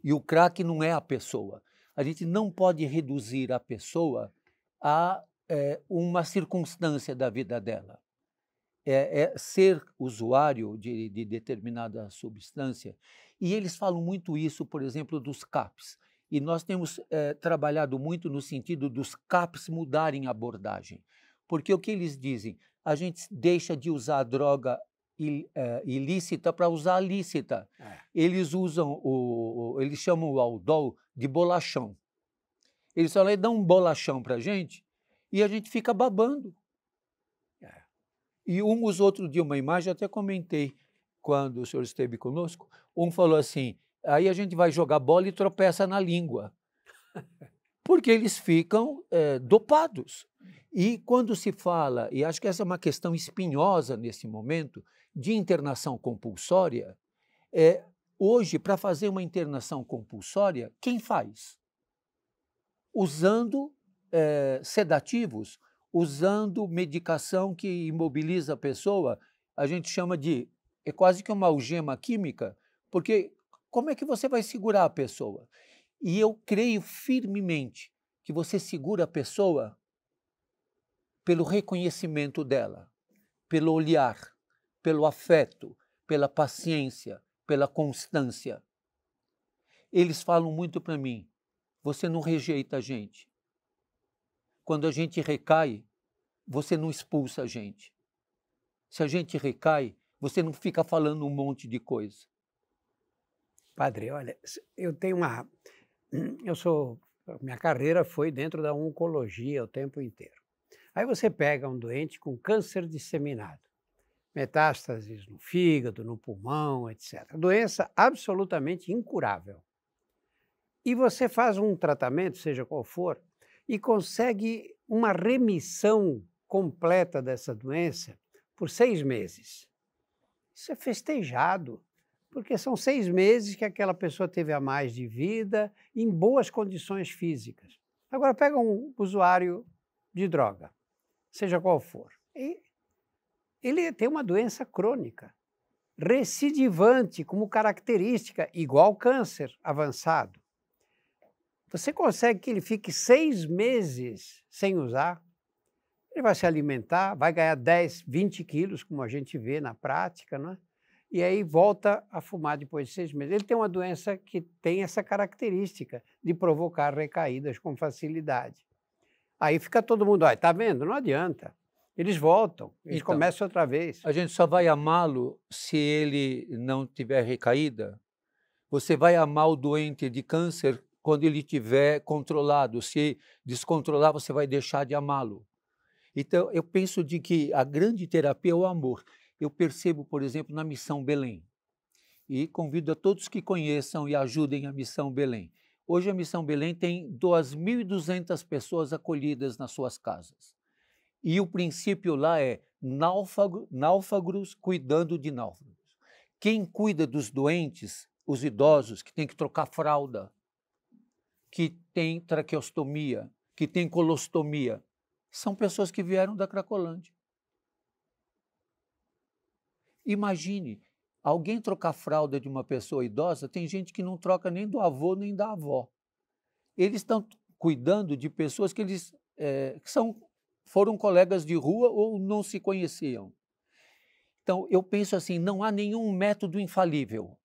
e o craque não é a pessoa. A gente não pode reduzir a pessoa a é, uma circunstância da vida dela. É, é ser usuário de, de determinada substância. E eles falam muito isso, por exemplo, dos CAPs. E nós temos é, trabalhado muito no sentido dos CAPs mudarem a abordagem. Porque o que eles dizem? A gente deixa de usar a droga il, é, ilícita para usar a lícita. É. Eles usam, o, o, eles chamam o Aldol de bolachão. Eles falam, dá um bolachão para gente e a gente fica babando. É. E um usa outro dia uma imagem, até comentei quando o senhor esteve conosco, um falou assim, Aí a gente vai jogar bola e tropeça na língua. Porque eles ficam é, dopados. E quando se fala, e acho que essa é uma questão espinhosa nesse momento, de internação compulsória, é, hoje, para fazer uma internação compulsória, quem faz? Usando é, sedativos, usando medicação que imobiliza a pessoa, a gente chama de. É quase que uma algema química, porque como é que você vai segurar a pessoa? E eu creio firmemente que você segura a pessoa pelo reconhecimento dela, pelo olhar, pelo afeto, pela paciência, pela constância. Eles falam muito para mim: você não rejeita a gente. Quando a gente recai, você não expulsa a gente. Se a gente recai, você não fica falando um monte de coisa. Padre, olha, eu tenho uma. Eu sou. Minha carreira foi dentro da oncologia o tempo inteiro. Aí você pega um doente com câncer disseminado, metástases no fígado, no pulmão, etc. Doença absolutamente incurável. E você faz um tratamento, seja qual for, e consegue uma remissão completa dessa doença por seis meses. Isso é festejado porque são seis meses que aquela pessoa teve a mais de vida em boas condições físicas. Agora pega um usuário de droga, seja qual for, e ele tem uma doença crônica, recidivante como característica, igual câncer avançado. Você consegue que ele fique seis meses sem usar? Ele vai se alimentar, vai ganhar 10, 20 quilos, como a gente vê na prática, não é? e aí volta a fumar depois de seis meses. Ele tem uma doença que tem essa característica de provocar recaídas com facilidade. Aí fica todo mundo, está tá vendo? Não adianta. Eles voltam, eles então, começam outra vez. A gente só vai amá-lo se ele não tiver recaída? Você vai amar o doente de câncer quando ele tiver controlado. Se descontrolar, você vai deixar de amá-lo. Então, eu penso de que a grande terapia é o amor eu percebo, por exemplo, na Missão Belém. E convido a todos que conheçam e ajudem a Missão Belém. Hoje a Missão Belém tem 2.200 pessoas acolhidas nas suas casas. E o princípio lá é náufrago, náufragos cuidando de náufragos. Quem cuida dos doentes, os idosos, que tem que trocar fralda, que tem traqueostomia, que tem colostomia, são pessoas que vieram da Cracolândia. Imagine alguém trocar fralda de uma pessoa idosa, tem gente que não troca nem do avô nem da avó. Eles estão cuidando de pessoas que eles é, que são, foram colegas de rua ou não se conheciam. Então, eu penso assim: não há nenhum método infalível.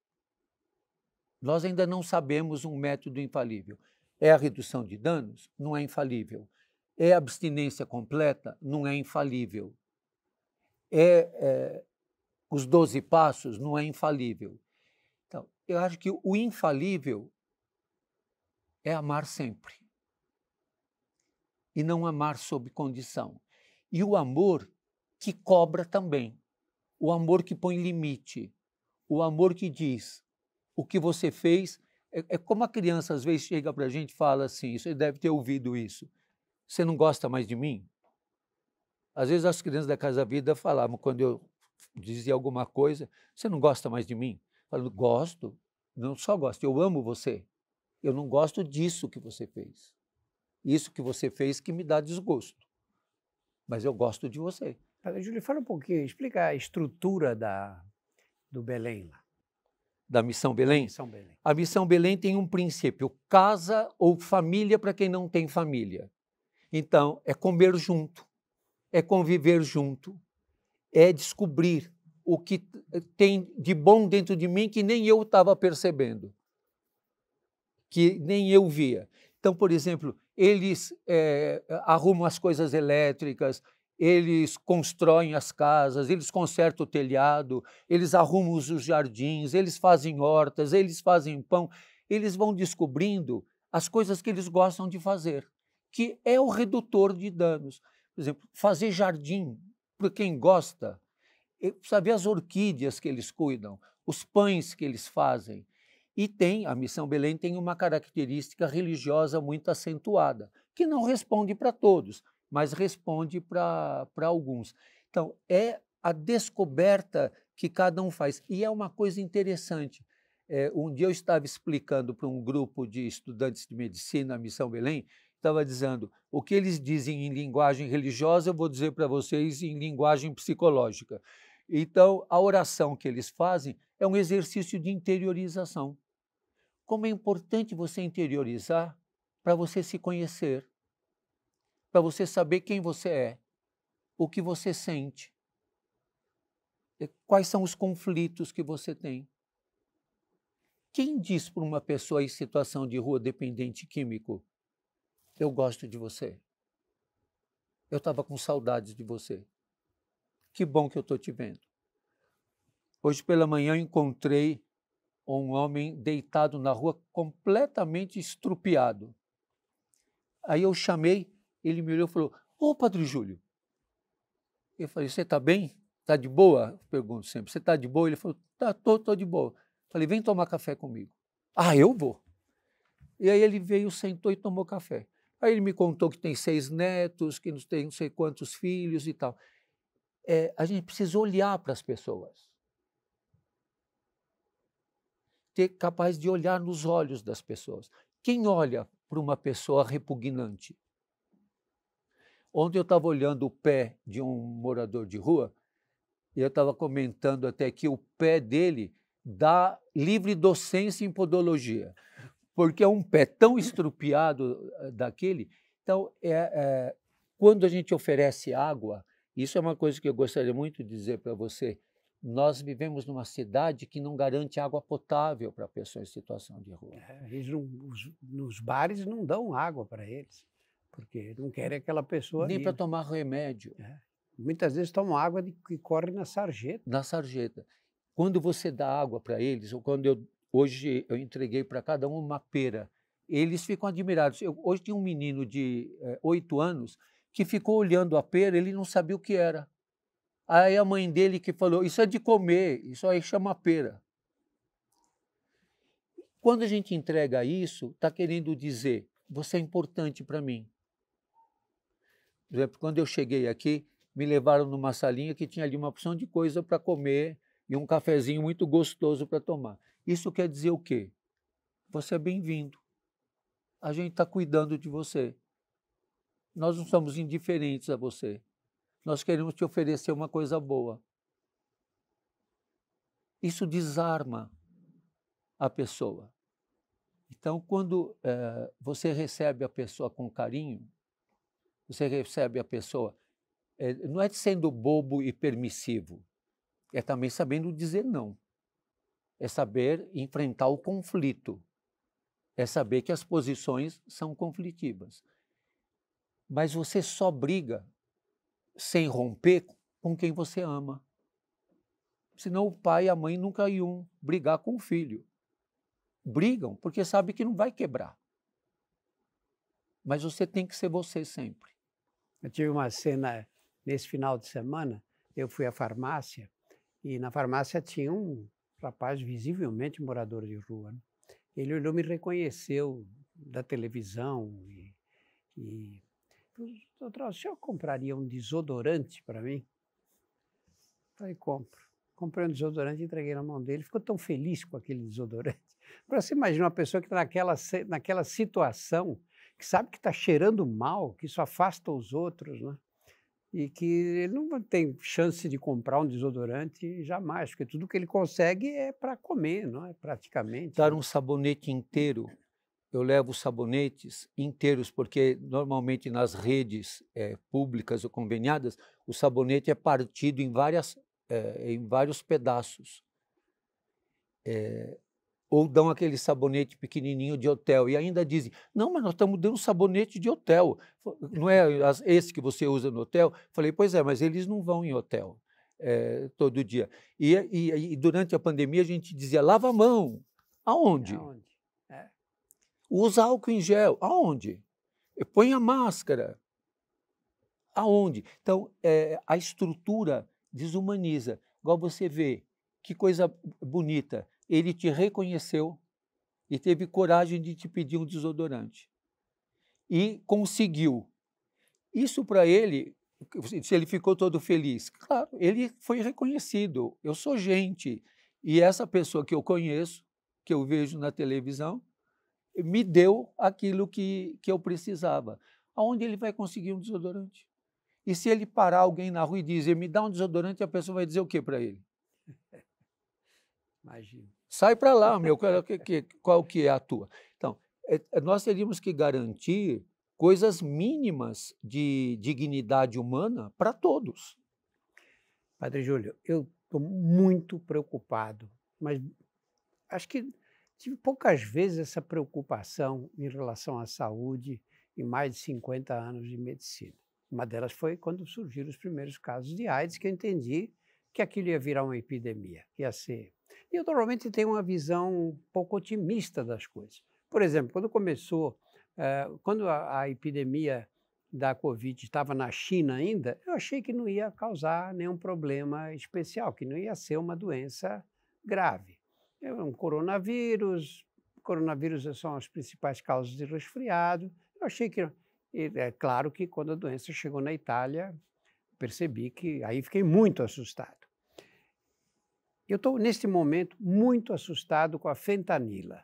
Nós ainda não sabemos um método infalível. É a redução de danos? Não é infalível. É a abstinência completa? Não é infalível. É, é os doze passos não é infalível. Então, eu acho que o infalível é amar sempre e não amar sob condição. E o amor que cobra também, o amor que põe limite, o amor que diz o que você fez. É, é como a criança às vezes chega para a gente e fala assim: você deve ter ouvido isso. Você não gosta mais de mim? Às vezes as crianças da Casa Vida falavam, quando eu dizia alguma coisa, você não gosta mais de mim? Falando, gosto, não só gosto, eu amo você. Eu não gosto disso que você fez. Isso que você fez que me dá desgosto. Mas eu gosto de você. Júlio, fala um pouquinho, explica a estrutura da, do Belém lá. Da Missão Belém? Missão Belém? A Missão Belém tem um princípio: casa ou família para quem não tem família. Então, é comer junto, é conviver junto, é descobrir o que eh, tem de bom dentro de mim que nem eu estava percebendo, que nem eu via. Então, por exemplo, eles é, arrumam as coisas elétricas, eles constroem as casas, eles consertam o telhado, eles arrumam os jardins, eles fazem hortas, eles fazem pão. Eles vão descobrindo as coisas que eles gostam de fazer, que é o redutor de danos. Por exemplo, fazer jardim para quem gosta, precisa ver as orquídeas que eles cuidam, os pães que eles fazem. E tem, a Missão Belém tem uma característica religiosa muito acentuada, que não responde para todos, mas responde para alguns. Então, é a descoberta que cada um faz. E é uma coisa interessante. É, um dia eu estava explicando para um grupo de estudantes de medicina, a Missão Belém, estava dizendo, o que eles dizem em linguagem religiosa, eu vou dizer para vocês em linguagem psicológica. Então, a oração que eles fazem é um exercício de interiorização. Como é importante você interiorizar para você se conhecer, para você saber quem você é, o que você sente, quais são os conflitos que você tem. Quem diz para uma pessoa em situação de rua dependente químico eu gosto de você. Eu estava com saudades de você. Que bom que eu estou te vendo. Hoje pela manhã encontrei um homem deitado na rua, completamente estrupiado. Aí eu chamei, ele me olhou e falou: Ô, oh, Padre Júlio. Eu falei: Você está bem? Está de boa? Eu pergunto sempre: Você está de boa? Ele falou: Tá, tô, tô de boa. falei: Vem tomar café comigo. Ah, eu vou. E aí ele veio, sentou e tomou café. Aí ele me contou que tem seis netos, que tem não sei quantos filhos e tal. É, a gente precisa olhar para as pessoas. Ter capaz de olhar nos olhos das pessoas. Quem olha para uma pessoa repugnante? Ontem eu estava olhando o pé de um morador de rua e eu estava comentando até que o pé dele dá livre docência em podologia porque é um pé tão estrupiado eh, daquele. Então, é, é, quando a gente oferece água, isso é uma coisa que eu gostaria muito de dizer para você. Nós vivemos numa cidade que não garante água potável para pessoas em situação de rua. É, eles não, os, nos bares não dão água para eles, porque não querem aquela pessoa. Nem para tomar remédio. É. Muitas vezes tomam água de, que corre na sarjeta. Na sarjeta. Quando você dá água para eles, ou quando eu Hoje eu entreguei para cada um uma pera. Eles ficam admirados. Eu, hoje tinha um menino de eh, oito é, anos que ficou olhando a pera, ele não sabia o que era. Aí a mãe dele que falou: Isso é de comer, isso aí chama pera. Quando a gente entrega isso, está querendo dizer: Você é importante para mim. Por exemplo, quando eu cheguei aqui, me levaram numa salinha que tinha ali uma opção de coisa para comer e um cafezinho muito gostoso para tomar. Isso quer dizer o quê? Você é bem-vindo. A gente está cuidando de você. Nós não somos indiferentes a você. Nós queremos te oferecer uma coisa boa. Isso desarma a pessoa. Então, quando é, você recebe a pessoa com carinho, você recebe a pessoa, é, não é sendo bobo e permissivo, é também sabendo dizer não é saber enfrentar o conflito, é saber que as posições são conflitivas. Mas você só briga sem romper com quem você ama. Senão o pai e a mãe nunca iam brigar com o filho. Brigam porque sabem que não vai quebrar. Mas você tem que ser você sempre. Eu tive uma cena nesse final de semana, eu fui à farmácia e na farmácia tinha um rapaz visivelmente morador de rua. Né? Ele olhou, me reconheceu da televisão e, e doutor, o senhor compraria um desodorante para mim? Falei, compro. Comprei um desodorante, e entreguei na mão dele, ficou tão feliz com aquele desodorante. Para você imaginar uma pessoa que está naquela, naquela situação, que sabe que está cheirando mal, que isso afasta os outros, né? e que ele não tem chance de comprar um desodorante jamais, porque tudo que ele consegue é para comer, não é? Praticamente. Dar né? um sabonete inteiro. Eu levo sabonetes inteiros, porque normalmente nas redes é, públicas ou conveniadas, o sabonete é partido em, várias, é, em vários pedaços. É, ou dão aquele sabonete pequenininho de hotel e ainda dizem: "Não, mas nós estamos dando sabonete de hotel. Não é esse que você usa no hotel?" Falei: "Pois é, mas eles não vão em hotel é, todo dia." E, e, e, durante a pandemia a gente dizia: "Lava a mão." Aonde? Aonde? É. Usa álcool em gel. Aonde? Põe a máscara. Aonde? Então, é, a estrutura desumaniza. Igual você vê, que coisa bonita ele te reconheceu e teve coragem de te pedir um desodorante. E conseguiu. Isso para ele, se ele ficou todo feliz, claro, ele foi reconhecido. Eu sou gente. E essa pessoa que eu conheço, que eu vejo na televisão, me deu aquilo que, que eu precisava. Aonde ele vai conseguir um desodorante? E se ele parar alguém na rua e dizer, me dá um desodorante, a pessoa vai dizer o que para ele? Imagina. Sai para lá, meu, qual é que, qual que é a tua? Então, é, é, nós teríamos que garantir coisas mínimas de dignidade humana para todos. Padre Júlio, eu estou muito preocupado, mas acho que tive poucas vezes essa preocupação em relação à saúde em mais de 50 anos de medicina. Uma delas foi quando surgiram os primeiros casos de AIDS, que eu entendi que aquilo ia virar uma epidemia, ia ser e eu normalmente tenho uma visão um pouco otimista das coisas. Por exemplo, quando começou, eh, quando a, a epidemia da Covid estava na China ainda, eu achei que não ia causar nenhum problema especial, que não ia ser uma doença grave. É um coronavírus, coronavírus é são as principais causas de resfriado. Eu achei que. É claro que quando a doença chegou na Itália, percebi que. Aí fiquei muito assustado. Eu estou, neste momento, muito assustado com a fentanila.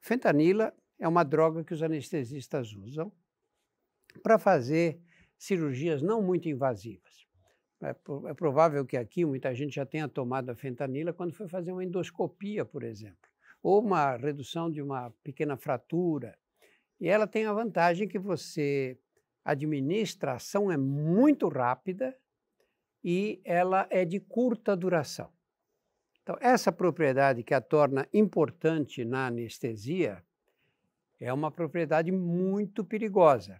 Fentanila é uma droga que os anestesistas usam para fazer cirurgias não muito invasivas. É, é, provável que aqui muita gente já tenha tomado a fentanila quando foi fazer uma endoscopia, por exemplo, ou uma redução de uma pequena fratura. E ela tem a vantagem que você administra, a ação é muito rápida e ela é de curta duração. Então, essa propriedade que a torna importante na anestesia é uma propriedade muito perigosa,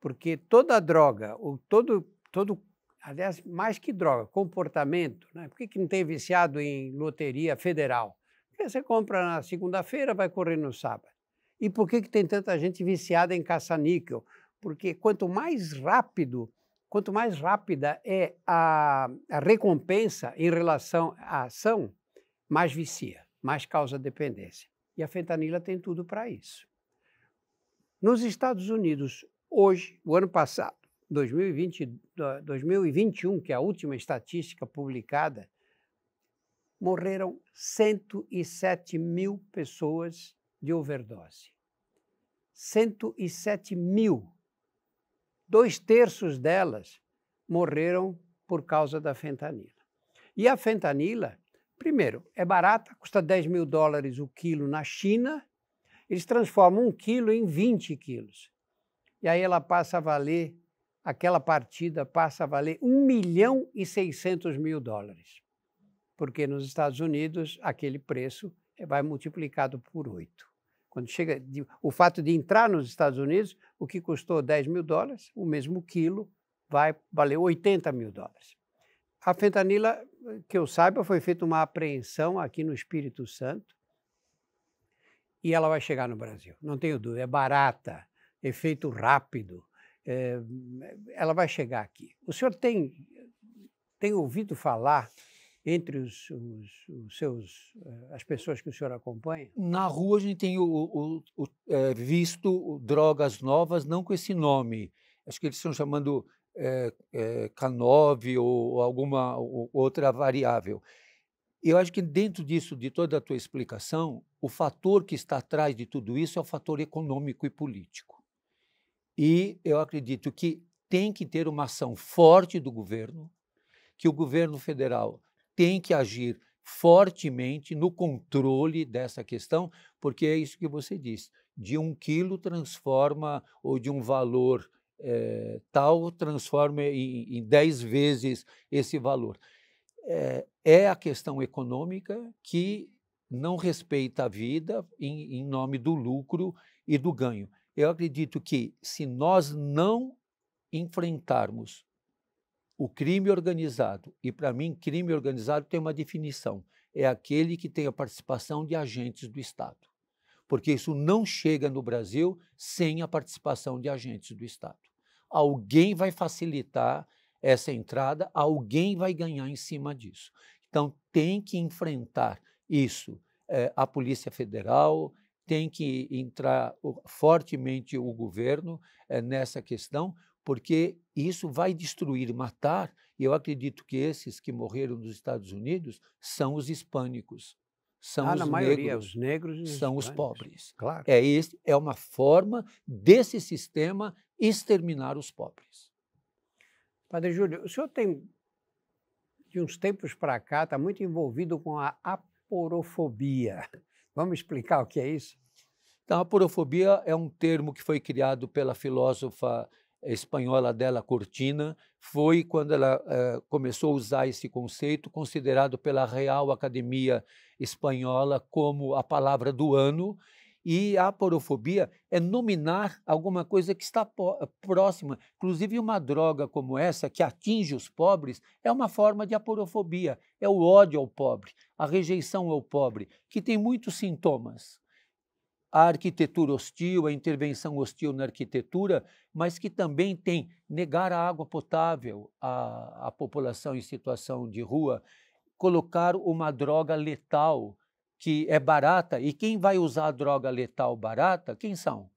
porque toda droga, ou todo, todo aliás, mais que droga, comportamento, né? por que, que não tem viciado em loteria federal? Porque você compra na segunda-feira, vai correr no sábado. E por que, que tem tanta gente viciada em caça-níquel? Porque quanto mais rápido quanto mais rápida é a, a, recompensa em relação à ação, mais vicia, mais causa dependência. E a fentanila tem tudo para isso. Nos Estados Unidos, hoje, o ano passado, 2020, 2021, que é a última estatística publicada, morreram 107 mil pessoas de overdose. 107 mil. Dois terços delas morreram por causa da fentanila. E a fentanila Primeiro, é barata, custa 10 mil dólares o quilo na China, eles transformam um quilo em 20 quilos. E aí ela passa a valer, aquela partida passa a valer 1 milhão e 600 mil dólares. Porque nos Estados Unidos, aquele preço é, vai multiplicado por 8. Quando chega de, o fato de entrar nos Estados Unidos, o que custou 10 mil dólares, o mesmo quilo vai valer 80 mil dólares. A fentanila, que eu saiba, foi feita uma apreensão aqui no Espírito Santo e ela vai chegar no Brasil, não tenho dúvida. É barata, efeito rápido, é, ela vai chegar aqui. O senhor tem, tem ouvido falar entre os, os, os, seus, eh, as pessoas que o senhor acompanha? Na rua a gente tem o, o, o, é, visto drogas novas, não com esse nome. Acho que eles estão chamando é, é, K9 ou alguma outra variável. Eu acho que dentro disso, de toda a tua explicação, o fator que está atrás de tudo isso é o fator econômico e político. E eu acredito que tem que ter uma ação forte do governo, que o governo federal tem que agir fortemente no controle dessa questão, porque é isso que você disse: de um quilo transforma, ou de um valor é, tal transforma em, em vezes esse valor. É, é, a questão econômica que não respeita a vida em, em nome do lucro e do ganho. Eu acredito que se nós não enfrentarmos o crime organizado, e para mim, crime organizado tem uma definição: é aquele que tem a participação de agentes do Estado. Porque isso não chega no Brasil sem a participação de agentes do Estado alguém vai facilitar essa entrada, alguém vai ganhar em cima disso. Então, tem que enfrentar isso. É, a Polícia Federal tem que entrar fortemente o governo é, nessa questão, porque isso vai destruir, matar. E eu acredito que esses que morreram nos Estados Unidos são os hispânicos são ah, os na negros, os negros são os pobres. Claro. É, este, é uma forma desse sistema exterminar os pobres. Padre Júlio, o senhor tem, de uns tempos para cá, está muito envolvido com a aporofobia. Vamos explicar o que é isso? Então, a aporofobia é um termo que foi criado pela filósofa espanhola dela, Cortina, foi quando ela eh, começou a usar esse conceito, considerado pela Real Academia Espanhola como a palavra do ano. E a porofobia é nominar alguma coisa que está eh, próxima. Inclusive, uma droga como essa, que atinge os pobres, é uma forma de aporofobia. É o ódio ao pobre, a rejeição ao pobre, que tem muitos sintomas a arquitetura hostil, a intervenção hostil na arquitetura, mas que também tem negar a água potável à, à população em situação de rua, colocar uma droga letal que é barata. E quem vai usar a droga letal barata, quem são?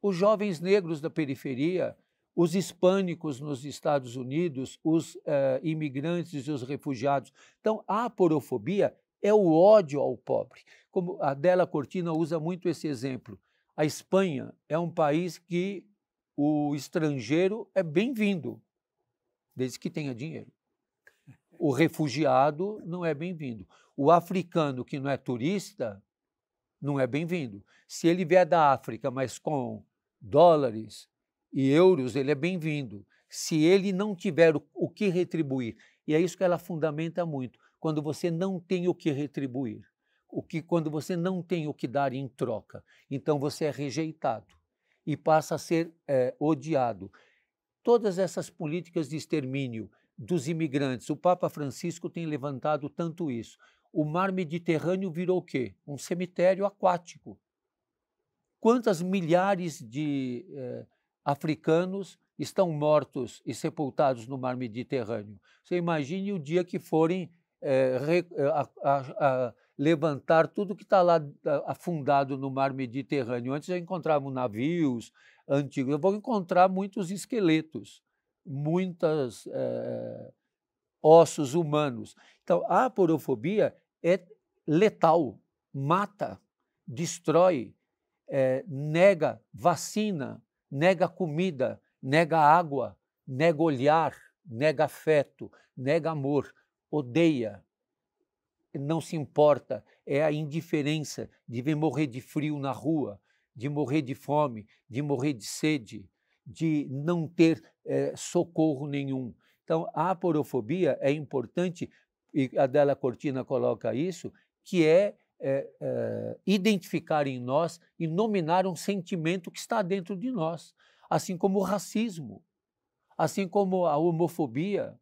Os jovens negros da periferia, os hispânicos nos Estados Unidos, os eh, imigrantes e os refugiados. Então, a porofobia é o ódio ao pobre. Como a Della Cortina usa muito esse exemplo. A Espanha é um país que o estrangeiro é bem-vindo, desde que tenha dinheiro. O refugiado não é bem-vindo. O africano que não é turista não é bem-vindo. Se ele vier da África, mas com dólares e euros, ele é bem-vindo. Se ele não tiver o que retribuir, e é isso que ela fundamenta muito quando você não tem o que retribuir, o que quando você não tem o que dar em troca. Então você é rejeitado e passa a ser é, odiado. Todas essas políticas de extermínio dos imigrantes, o Papa Francisco tem levantado tanto isso. O mar Mediterrâneo virou o quê? Um cemitério aquático. Quantas milhares de eh, africanos estão mortos e sepultados no mar Mediterrâneo? Você imagine o dia que forem é, é, a, a, a levantar tudo que está lá afundado no mar Mediterrâneo. Antes já encontravam navios antigos, eu vou encontrar muitos esqueletos, muitos é, ossos humanos. Então, a aporofobia é letal, mata, destrói, é, nega vacina, nega comida, nega água, nega olhar, nega afeto, nega amor, odeia, não se importa, é a indiferença de ver morrer de frio na rua, de morrer de fome, de morrer de sede, de não ter é, socorro nenhum. Então, a aporofobia é importante, e a Adela Cortina coloca isso, que é, é, é identificar em nós e nominar um sentimento que está dentro de nós, assim como o racismo, assim como a homofobia,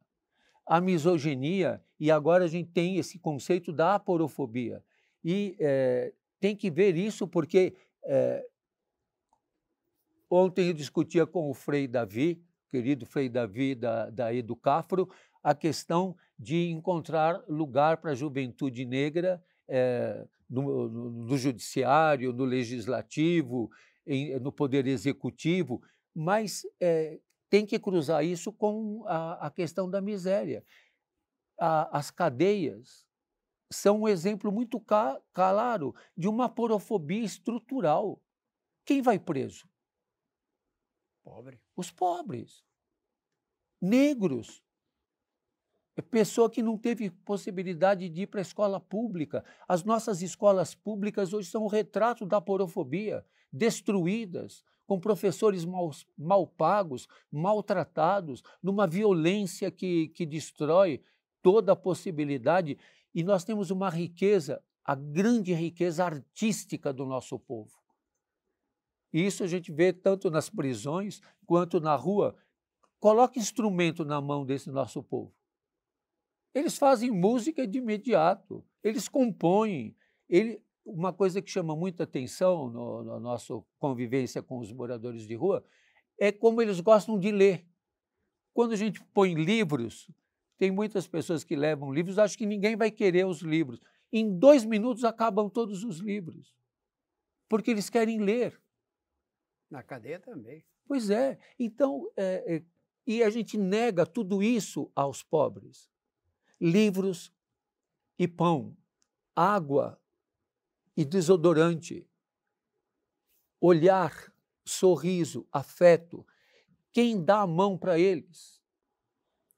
a misoginia, e agora a gente tem esse conceito da aporofobia. E é, tem que ver isso porque é, ontem eu discutia com o Frei Davi, querido Frei Davi da, da Educafro, a questão de encontrar lugar para a juventude negra é, no, no, no, judiciário, no legislativo, em, no poder executivo, mas é, tem que cruzar isso com a, a questão da miséria. A, as cadeias são um exemplo muito ca, claro de uma porofobia estrutural. Quem vai preso? Pobre. Os pobres. Negros. É pessoa que não teve possibilidade de ir para a escola pública. As nossas escolas públicas hoje são o retrato da porofobia, destruídas, com professores mal, mal pagos, maltratados, numa violência que, que destrói toda a possibilidade. E nós temos uma riqueza, a grande riqueza artística do nosso povo. E isso a gente vê tanto nas prisões quanto na rua. Coloque instrumento na mão desse nosso povo. Eles fazem música de imediato, eles compõem, ele, uma coisa que chama muita atenção no, no nosso convivência com os moradores de rua é como eles gostam de ler. Quando a gente põe livros, tem muitas pessoas que levam livros, acho que ninguém vai querer os livros. Em dois minutos acabam todos os livros, porque eles querem ler. Na cadeia também. Pois é. Então, é, é, e a gente nega tudo isso aos pobres: livros e pão, água e desodorante. Olhar, sorriso, afeto. Quem dá a mão para eles?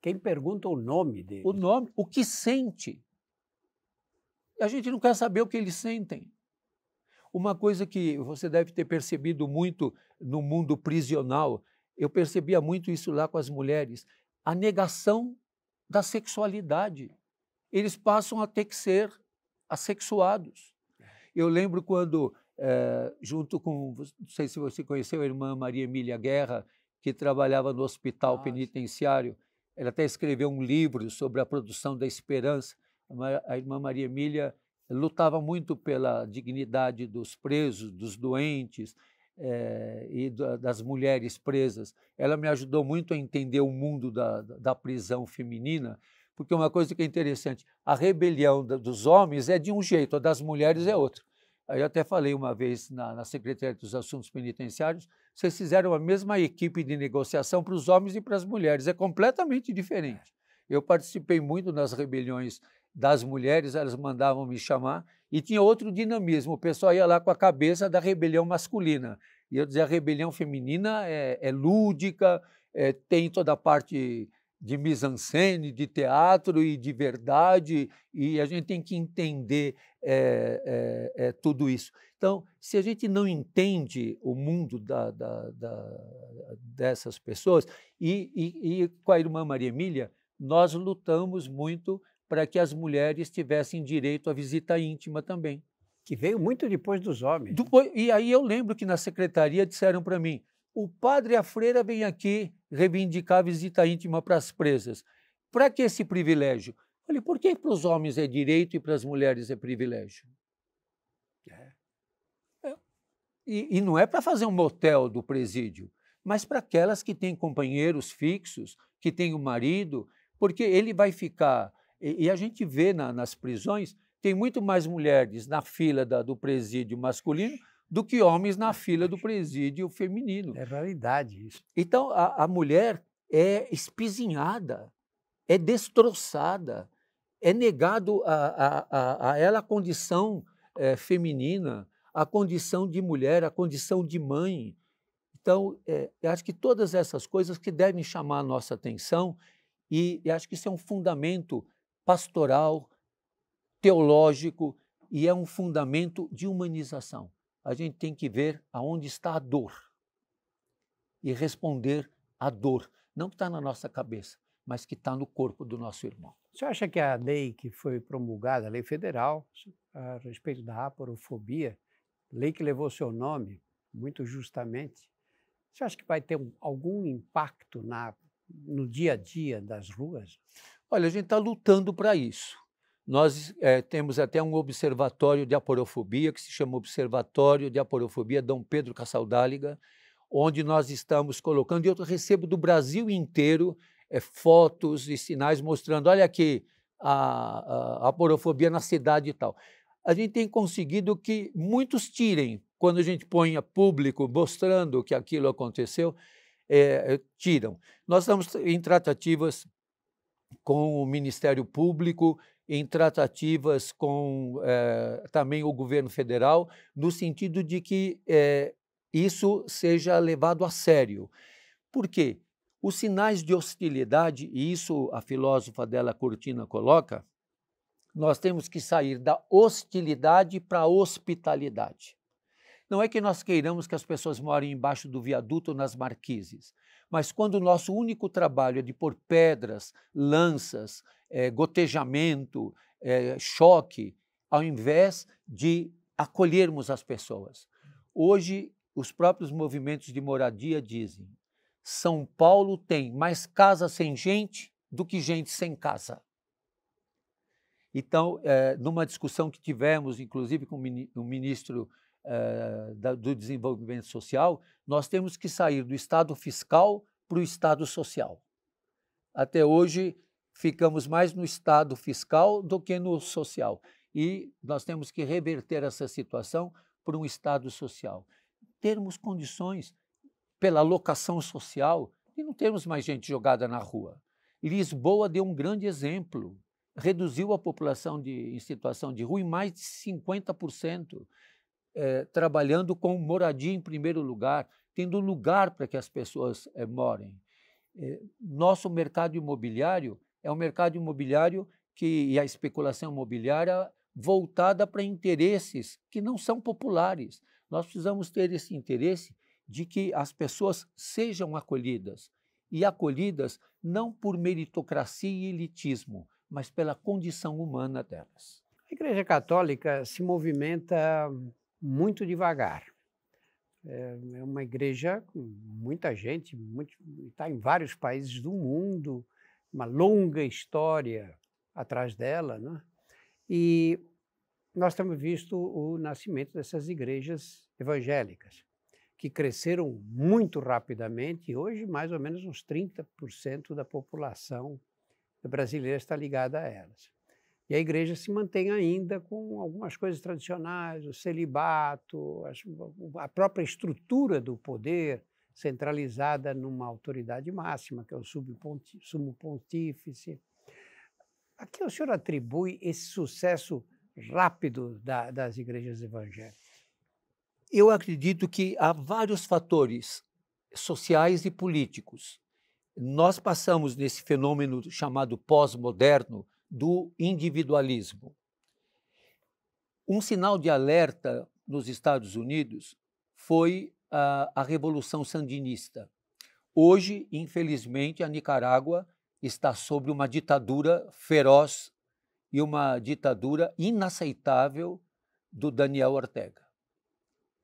Quem pergunta o nome deles? O nome, o que sente. A gente não quer saber o que eles sentem. Uma coisa que você deve ter percebido muito no mundo prisional, eu percebia muito isso lá com as mulheres, a negação da sexualidade. Eles passam a ter que ser assexuados. Eu lembro quando, é, junto com, não sei se você conheceu a irmã Maria Emília Guerra, que trabalhava no hospital ah, penitenciário, ela até escreveu um livro sobre a produção da esperança. A irmã Maria Emília lutava muito pela dignidade dos presos, dos doentes é, e da, das mulheres presas. Ela me ajudou muito a entender o mundo da, da prisão feminina, porque uma coisa que é interessante, a rebelião dos homens é de um jeito, a das mulheres é hum. outra eu até falei uma vez na, na Secretaria dos Assuntos Penitenciários, vocês fizeram a mesma equipe de negociação para os homens e para as mulheres, é completamente diferente. É. Eu participei muito nas rebeliões das mulheres, elas mandavam me chamar, e tinha outro dinamismo, o pessoal ia lá com a cabeça da rebelião masculina, e eu dizia, a rebelião feminina é, é lúdica, é, tem toda a parte de mise-en-scène, de teatro e de verdade, e a gente tem que entender é, é, é, tudo isso. Então, se a gente não entende o mundo da, da, da, dessas pessoas, e, e, e com a irmã Maria Emília, nós lutamos muito para que as mulheres tivessem direito à visita íntima também. Que veio muito depois dos homens. Né? Depois, e aí eu lembro que na secretaria disseram para mim: o padre e a freira vêm aqui reivindicar visita íntima para as presas. Para que esse privilégio? Falei, por que para os homens é direito e para as mulheres é privilégio? É. É. E, e não é para fazer um motel do presídio, mas para aquelas que têm companheiros fixos, que têm um marido, porque ele vai ficar. E, e a gente vê na, nas prisões, tem muito mais mulheres na fila da, do presídio masculino do que homens na fila do presídio feminino. É raridade isso. Então, a, a mulher é espizinhada, é destroçada, é negado a, a, a ela a condição é, feminina, a condição de mulher, a condição de mãe. Então, é, eu acho que todas essas coisas que devem chamar a nossa atenção e, e acho que isso é um fundamento pastoral, teológico e é um fundamento de humanização a gente tem que ver aonde está a dor e responder à dor, não que está na nossa cabeça, mas que está no corpo do nosso irmão. Você acha que a lei que foi promulgada, a lei federal, a respeito da aporofobia, lei que levou seu nome, muito justamente, você acha que vai ter algum impacto na, no dia a dia das ruas? Olha, a gente está lutando para isso. Nós é, temos até um observatório de aporofobia, que se chama Observatório de Aporofobia Dom Pedro Caçaldáliga, onde nós estamos colocando, e eu recebo do Brasil inteiro é, fotos e sinais mostrando, olha aqui, a, a, a aporofobia na cidade e tal. A gente tem conseguido que muitos tirem, quando a gente põe a público mostrando que aquilo aconteceu, é, tiram. Nós estamos em tratativas com o Ministério Público em tratativas com eh, também o governo federal, no sentido de que eh, isso seja levado a sério. Por quê? Os sinais de hostilidade, e isso a filósofa dela Cortina coloca, nós temos que sair da hostilidade para a hospitalidade. Não é que nós queiramos que as pessoas morem embaixo do viaduto nas marquises, mas quando o nosso único trabalho é de pôr pedras, lanças, é, gotejamento, é, choque, ao invés de acolhermos as pessoas. Hoje, os próprios movimentos de moradia dizem: São Paulo tem mais casa sem gente do que gente sem casa. Então, é, numa discussão que tivemos, inclusive com o ministro uh, da, do desenvolvimento social, nós temos que sair do Estado fiscal para o Estado social. Até hoje, ficamos mais no Estado fiscal do que no social. E nós temos que reverter essa situação para um Estado social. Termos condições pela locação social e não termos mais gente jogada na rua. Lisboa deu um grande exemplo reduziu a população de, em situação de rua em mais de 50% é, trabalhando com moradia em primeiro lugar, tendo lugar para que as pessoas é, morem. É, nosso mercado imobiliário é um mercado imobiliário que, e a especulação imobiliária voltada para interesses que não são populares. Nós precisamos ter esse interesse de que as pessoas sejam acolhidas e acolhidas não por meritocracia e elitismo, mas pela condição humana delas. A Igreja Católica se movimenta muito devagar. É, é uma igreja com muita gente, está em vários países do mundo, uma longa história atrás dela, né? E nós temos visto o nascimento dessas igrejas evangélicas, que cresceram muito rapidamente e hoje mais ou menos uns 30% da população brasileira está ligada a elas. E a igreja se mantém ainda com algumas coisas tradicionais, o celibato, a própria estrutura do poder centralizada numa autoridade máxima, que é o sumo pontífice. A que o senhor atribui esse sucesso rápido da, das igrejas evangélicas? Eu acredito que há vários fatores sociais e políticos. Nós passamos nesse fenômeno chamado pós-moderno, do individualismo. Um sinal de alerta nos Estados Unidos foi a, a Revolução Sandinista. Hoje, infelizmente, a Nicarágua está sob uma ditadura feroz e uma ditadura inaceitável do Daniel Ortega.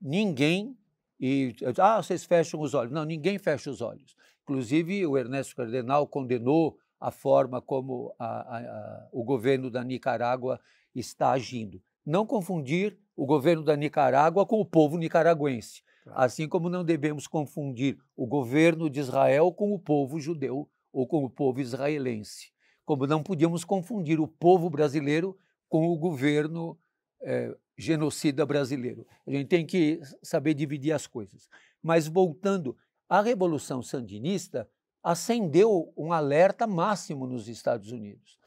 Ninguém e ah, vocês fecham os olhos. Não, ninguém fecha os olhos. Inclusive, o Ernesto Cardenal condenou a forma como a, a, o governo da Nicarágua está agindo. Não confundir o governo da Nicarágua com o povo nicaragüense, claro. assim como não devemos confundir o governo de Israel com o povo judeu ou com o povo israelense, como não podíamos confundir o povo brasileiro com o governo eh, genocida brasileiro. A gente tem que saber dividir as coisas. Mas voltando, à Revolução Sandinista acendeu um alerta máximo nos Estados Unidos.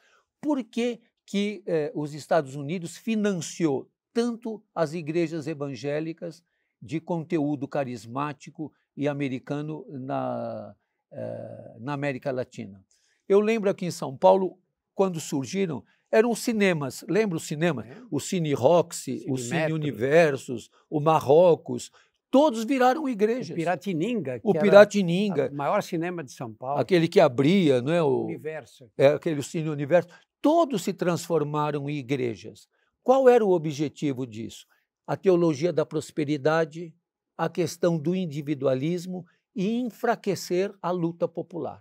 Por que, que eh, os Estados Unidos financiou tanto as igrejas evangélicas de conteúdo carismático e americano na, eh, na América Latina? Eu lembro aqui em São Paulo, quando surgiram, eram os cinemas. Lembra o cinema? É. O Cine Roxy, Cine o Cine Universos, o Marrocos todos viraram igrejas. O Piratininga. o Piratininga. O maior cinema de São Paulo. Aquele que abria, não é? O Universo. É, aquele Cine Universo. Todos se transformaram em igrejas. Qual era o objetivo disso? A teologia da prosperidade, a questão do individualismo e enfraquecer a luta popular.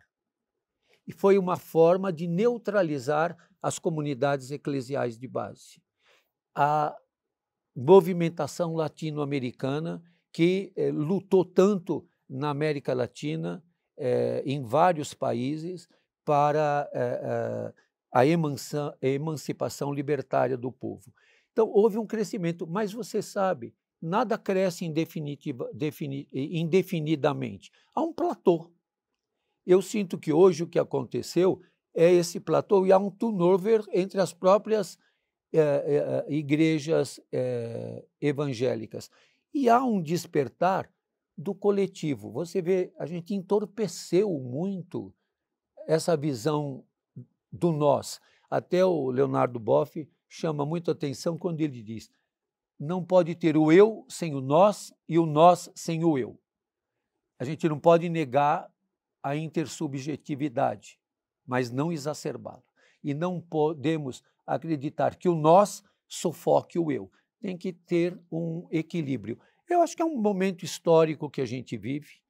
E foi uma forma de neutralizar as comunidades eclesiais de base. A movimentação latino-americana que eh, lutou tanto na América Latina, eh, em vários países, para eh, eh a emanção, emancipação libertária do povo. Então, houve um crescimento, mas você sabe, nada cresce defini, indefinidamente. Há um platô. Eu sinto que hoje o que aconteceu é esse platô e há um turnover entre as próprias eh, eh, igrejas evangélicas. E há um despertar do coletivo. Você vê, a gente entorpeceu muito essa visão do nós. Até o Leonardo Boff chama muito atenção quando ele diz: não pode ter o eu sem o nós e o nós sem o eu. A gente não pode negar a intersubjetividade, mas não exacerbá-la. E não podemos acreditar que o nós sufoque o eu tem que ter um equilíbrio. Eu acho que é um momento histórico que a gente vive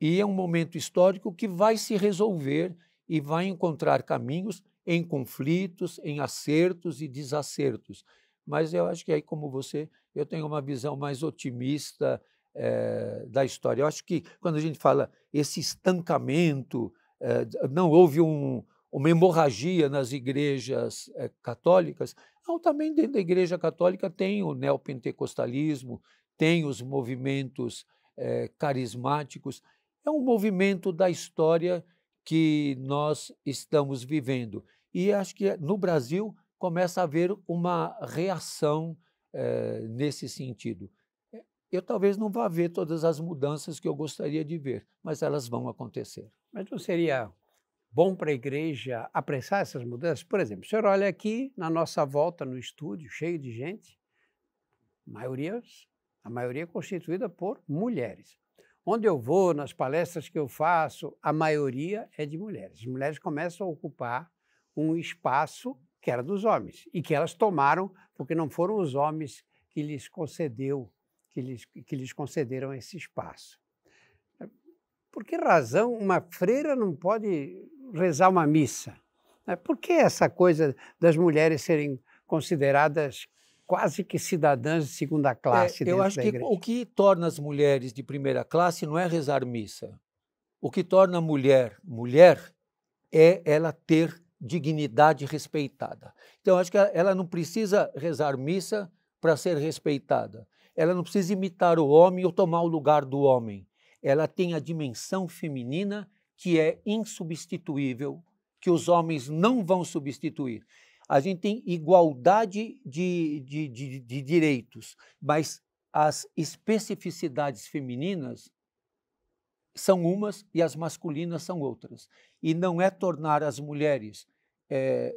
e é um momento histórico que vai se resolver e vai encontrar caminhos em conflitos, em acertos e desacertos. Mas eu acho que aí, como você, eu tenho uma visão mais otimista é, da história. Eu acho que quando a gente fala esse estancamento, é, não houve um, uma hemorragia nas igrejas é, católicas, então, também dentro da Igreja Católica tem o neopentecostalismo, tem os movimentos é, carismáticos. É um movimento da história que nós estamos vivendo. E acho que eh, no Brasil começa a haver uma reação é, nesse sentido. Eu talvez não vá ver todas as mudanças que eu gostaria de ver, mas elas vão acontecer. Mas não seria bom para a igreja apressar essas mudanças? Por exemplo, o senhor olha aqui na nossa volta no estúdio, cheio de gente, maioria, a maioria constituída por mulheres. Onde eu vou, nas palestras que eu faço, a maioria é de mulheres. As mulheres começam a ocupar um espaço que era dos homens e que elas tomaram porque não foram os homens que lhes concedeu, que lhes, que lhes concederam esse espaço. Por que razão uma freira não pode rezar uma missa. Né, por que essa coisa das mulheres serem consideradas quase que cidadãs de segunda é, classe? É, eu acho que o que torna as mulheres de primeira classe não é rezar missa. O que torna a mulher mulher é ela ter dignidade respeitada. Então, acho que ela não precisa rezar missa para ser respeitada. Ela não precisa imitar o homem ou tomar o lugar do homem. Ela tem a dimensão feminina que é insubstituível, que os homens não vão substituir. A gente tem igualdade de, de, de, de direitos, mas as especificidades femininas são umas e as masculinas são outras. E não é tornar as mulheres é,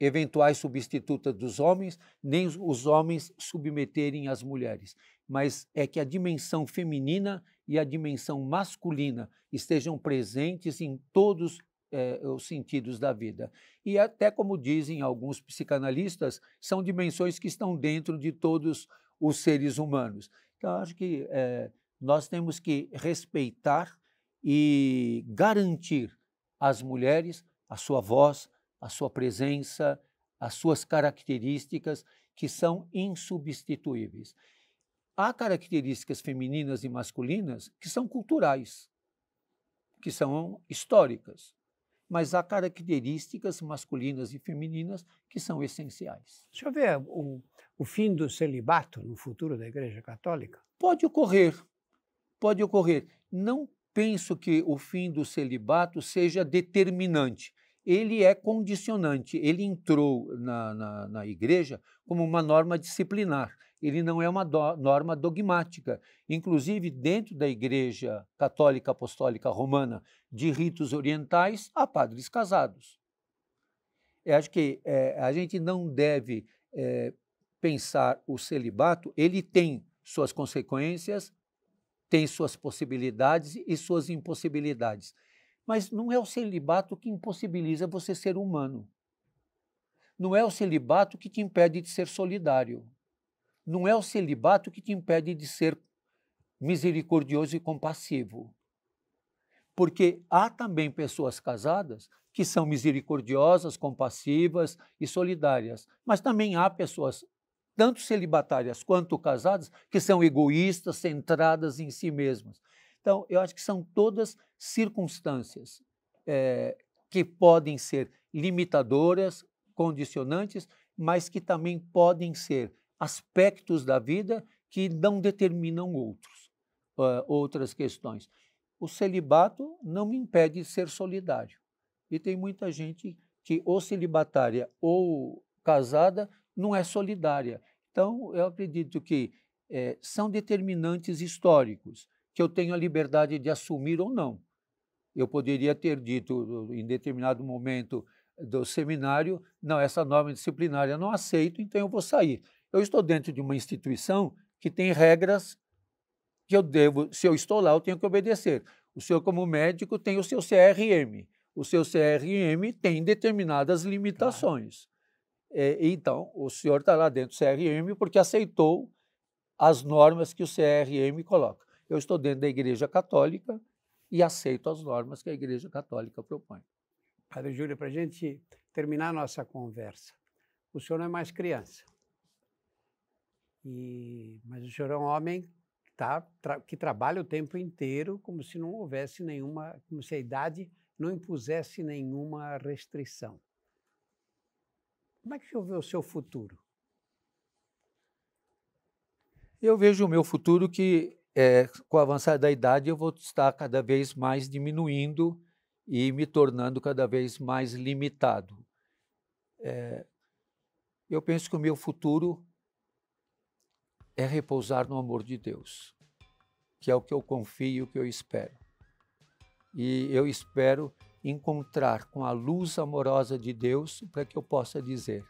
eventuais substitutas dos homens, nem os homens submeterem as mulheres, mas é que a dimensão feminina e a dimensão masculina estejam presentes em todos é, os sentidos da vida. E até como dizem alguns psicanalistas, são dimensões que estão dentro de todos os seres humanos. Então, acho que é, nós temos que respeitar e garantir às mulheres a sua voz, a sua presença, as suas características que são insubstituíveis há características femininas e masculinas que são culturais, que são históricas, mas há características masculinas e femininas que são essenciais. Deixa eu ver o, o fim do celibato no futuro da Igreja Católica. Pode ocorrer, pode ocorrer. Não penso que o fim do celibato seja determinante. Ele é condicionante, ele entrou na, na, na igreja como uma norma disciplinar ele não é uma do, norma dogmática. Inclusive, dentro da Igreja Católica Apostólica Romana de ritos orientais, há padres casados. Eu acho que é, a gente não deve é, pensar o celibato, ele tem suas consequências, tem suas possibilidades e suas impossibilidades. Mas não é o celibato que impossibiliza você ser humano. Não é o celibato que te impede de ser solidário não é o celibato que te impede de ser misericordioso e compassivo. Porque há também pessoas casadas que são misericordiosas, compassivas e solidárias, mas também há pessoas tanto celibatárias quanto casadas, que são egoístas, centradas em si mesmas. Então, eu acho que são todas circunstâncias é, que podem ser limitadoras, condicionantes, mas que também podem ser aspectos da vida que não determinam outros, uh, outras questões. O celibato não me impede de ser solidário. E tem muita gente que ou celibatária ou casada não é solidária. Então, eu acredito que é, são determinantes históricos que eu tenho a liberdade de assumir ou não. Eu poderia ter dito em determinado momento do seminário, não, essa norma disciplinária eu não aceito, então eu vou sair. Eu estou dentro de uma instituição que tem regras que eu devo, se eu estou lá, eu tenho que obedecer. O senhor, como médico, tem o seu CRM. O seu CRM tem determinadas tá. limitações. Claro. É, então, o senhor está lá dentro do CRM porque aceitou as normas que o CRM coloca. Eu estou dentro da Igreja Católica e aceito as normas que a Igreja Católica propõe. Padre Júlio, para a gente terminar a nossa conversa, o senhor não é mais criança. E, mas o senhor é um homem que, tá, tra, que trabalha o tempo inteiro como se não houvesse nenhuma, como se a idade não impusesse nenhuma restrição. Como é que o senhor vê o seu futuro? Eu vejo o meu futuro que, é, com o avançar da idade, eu vou estar cada vez mais diminuindo e me tornando cada vez mais limitado. É, eu penso que o meu futuro é repousar no amor de Deus, que é o que eu confio, o que eu espero. E eu espero encontrar com a luz amorosa de Deus para que eu possa dizer: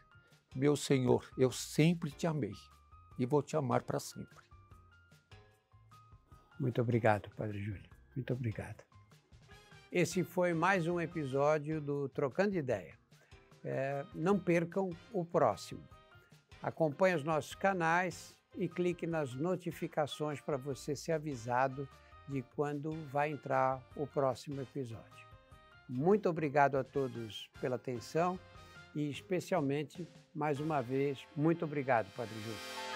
Meu Senhor, eu sempre te amei e vou te amar para sempre. Muito obrigado, Padre Júlio. Muito obrigado. Esse foi mais um episódio do Trocando Ideia. É, não percam o próximo. Acompanhe os nossos canais, e clique nas notificações para você ser avisado de quando vai entrar o próximo episódio. Muito obrigado a todos pela atenção e, especialmente, mais uma vez, muito obrigado, Padre Júlio.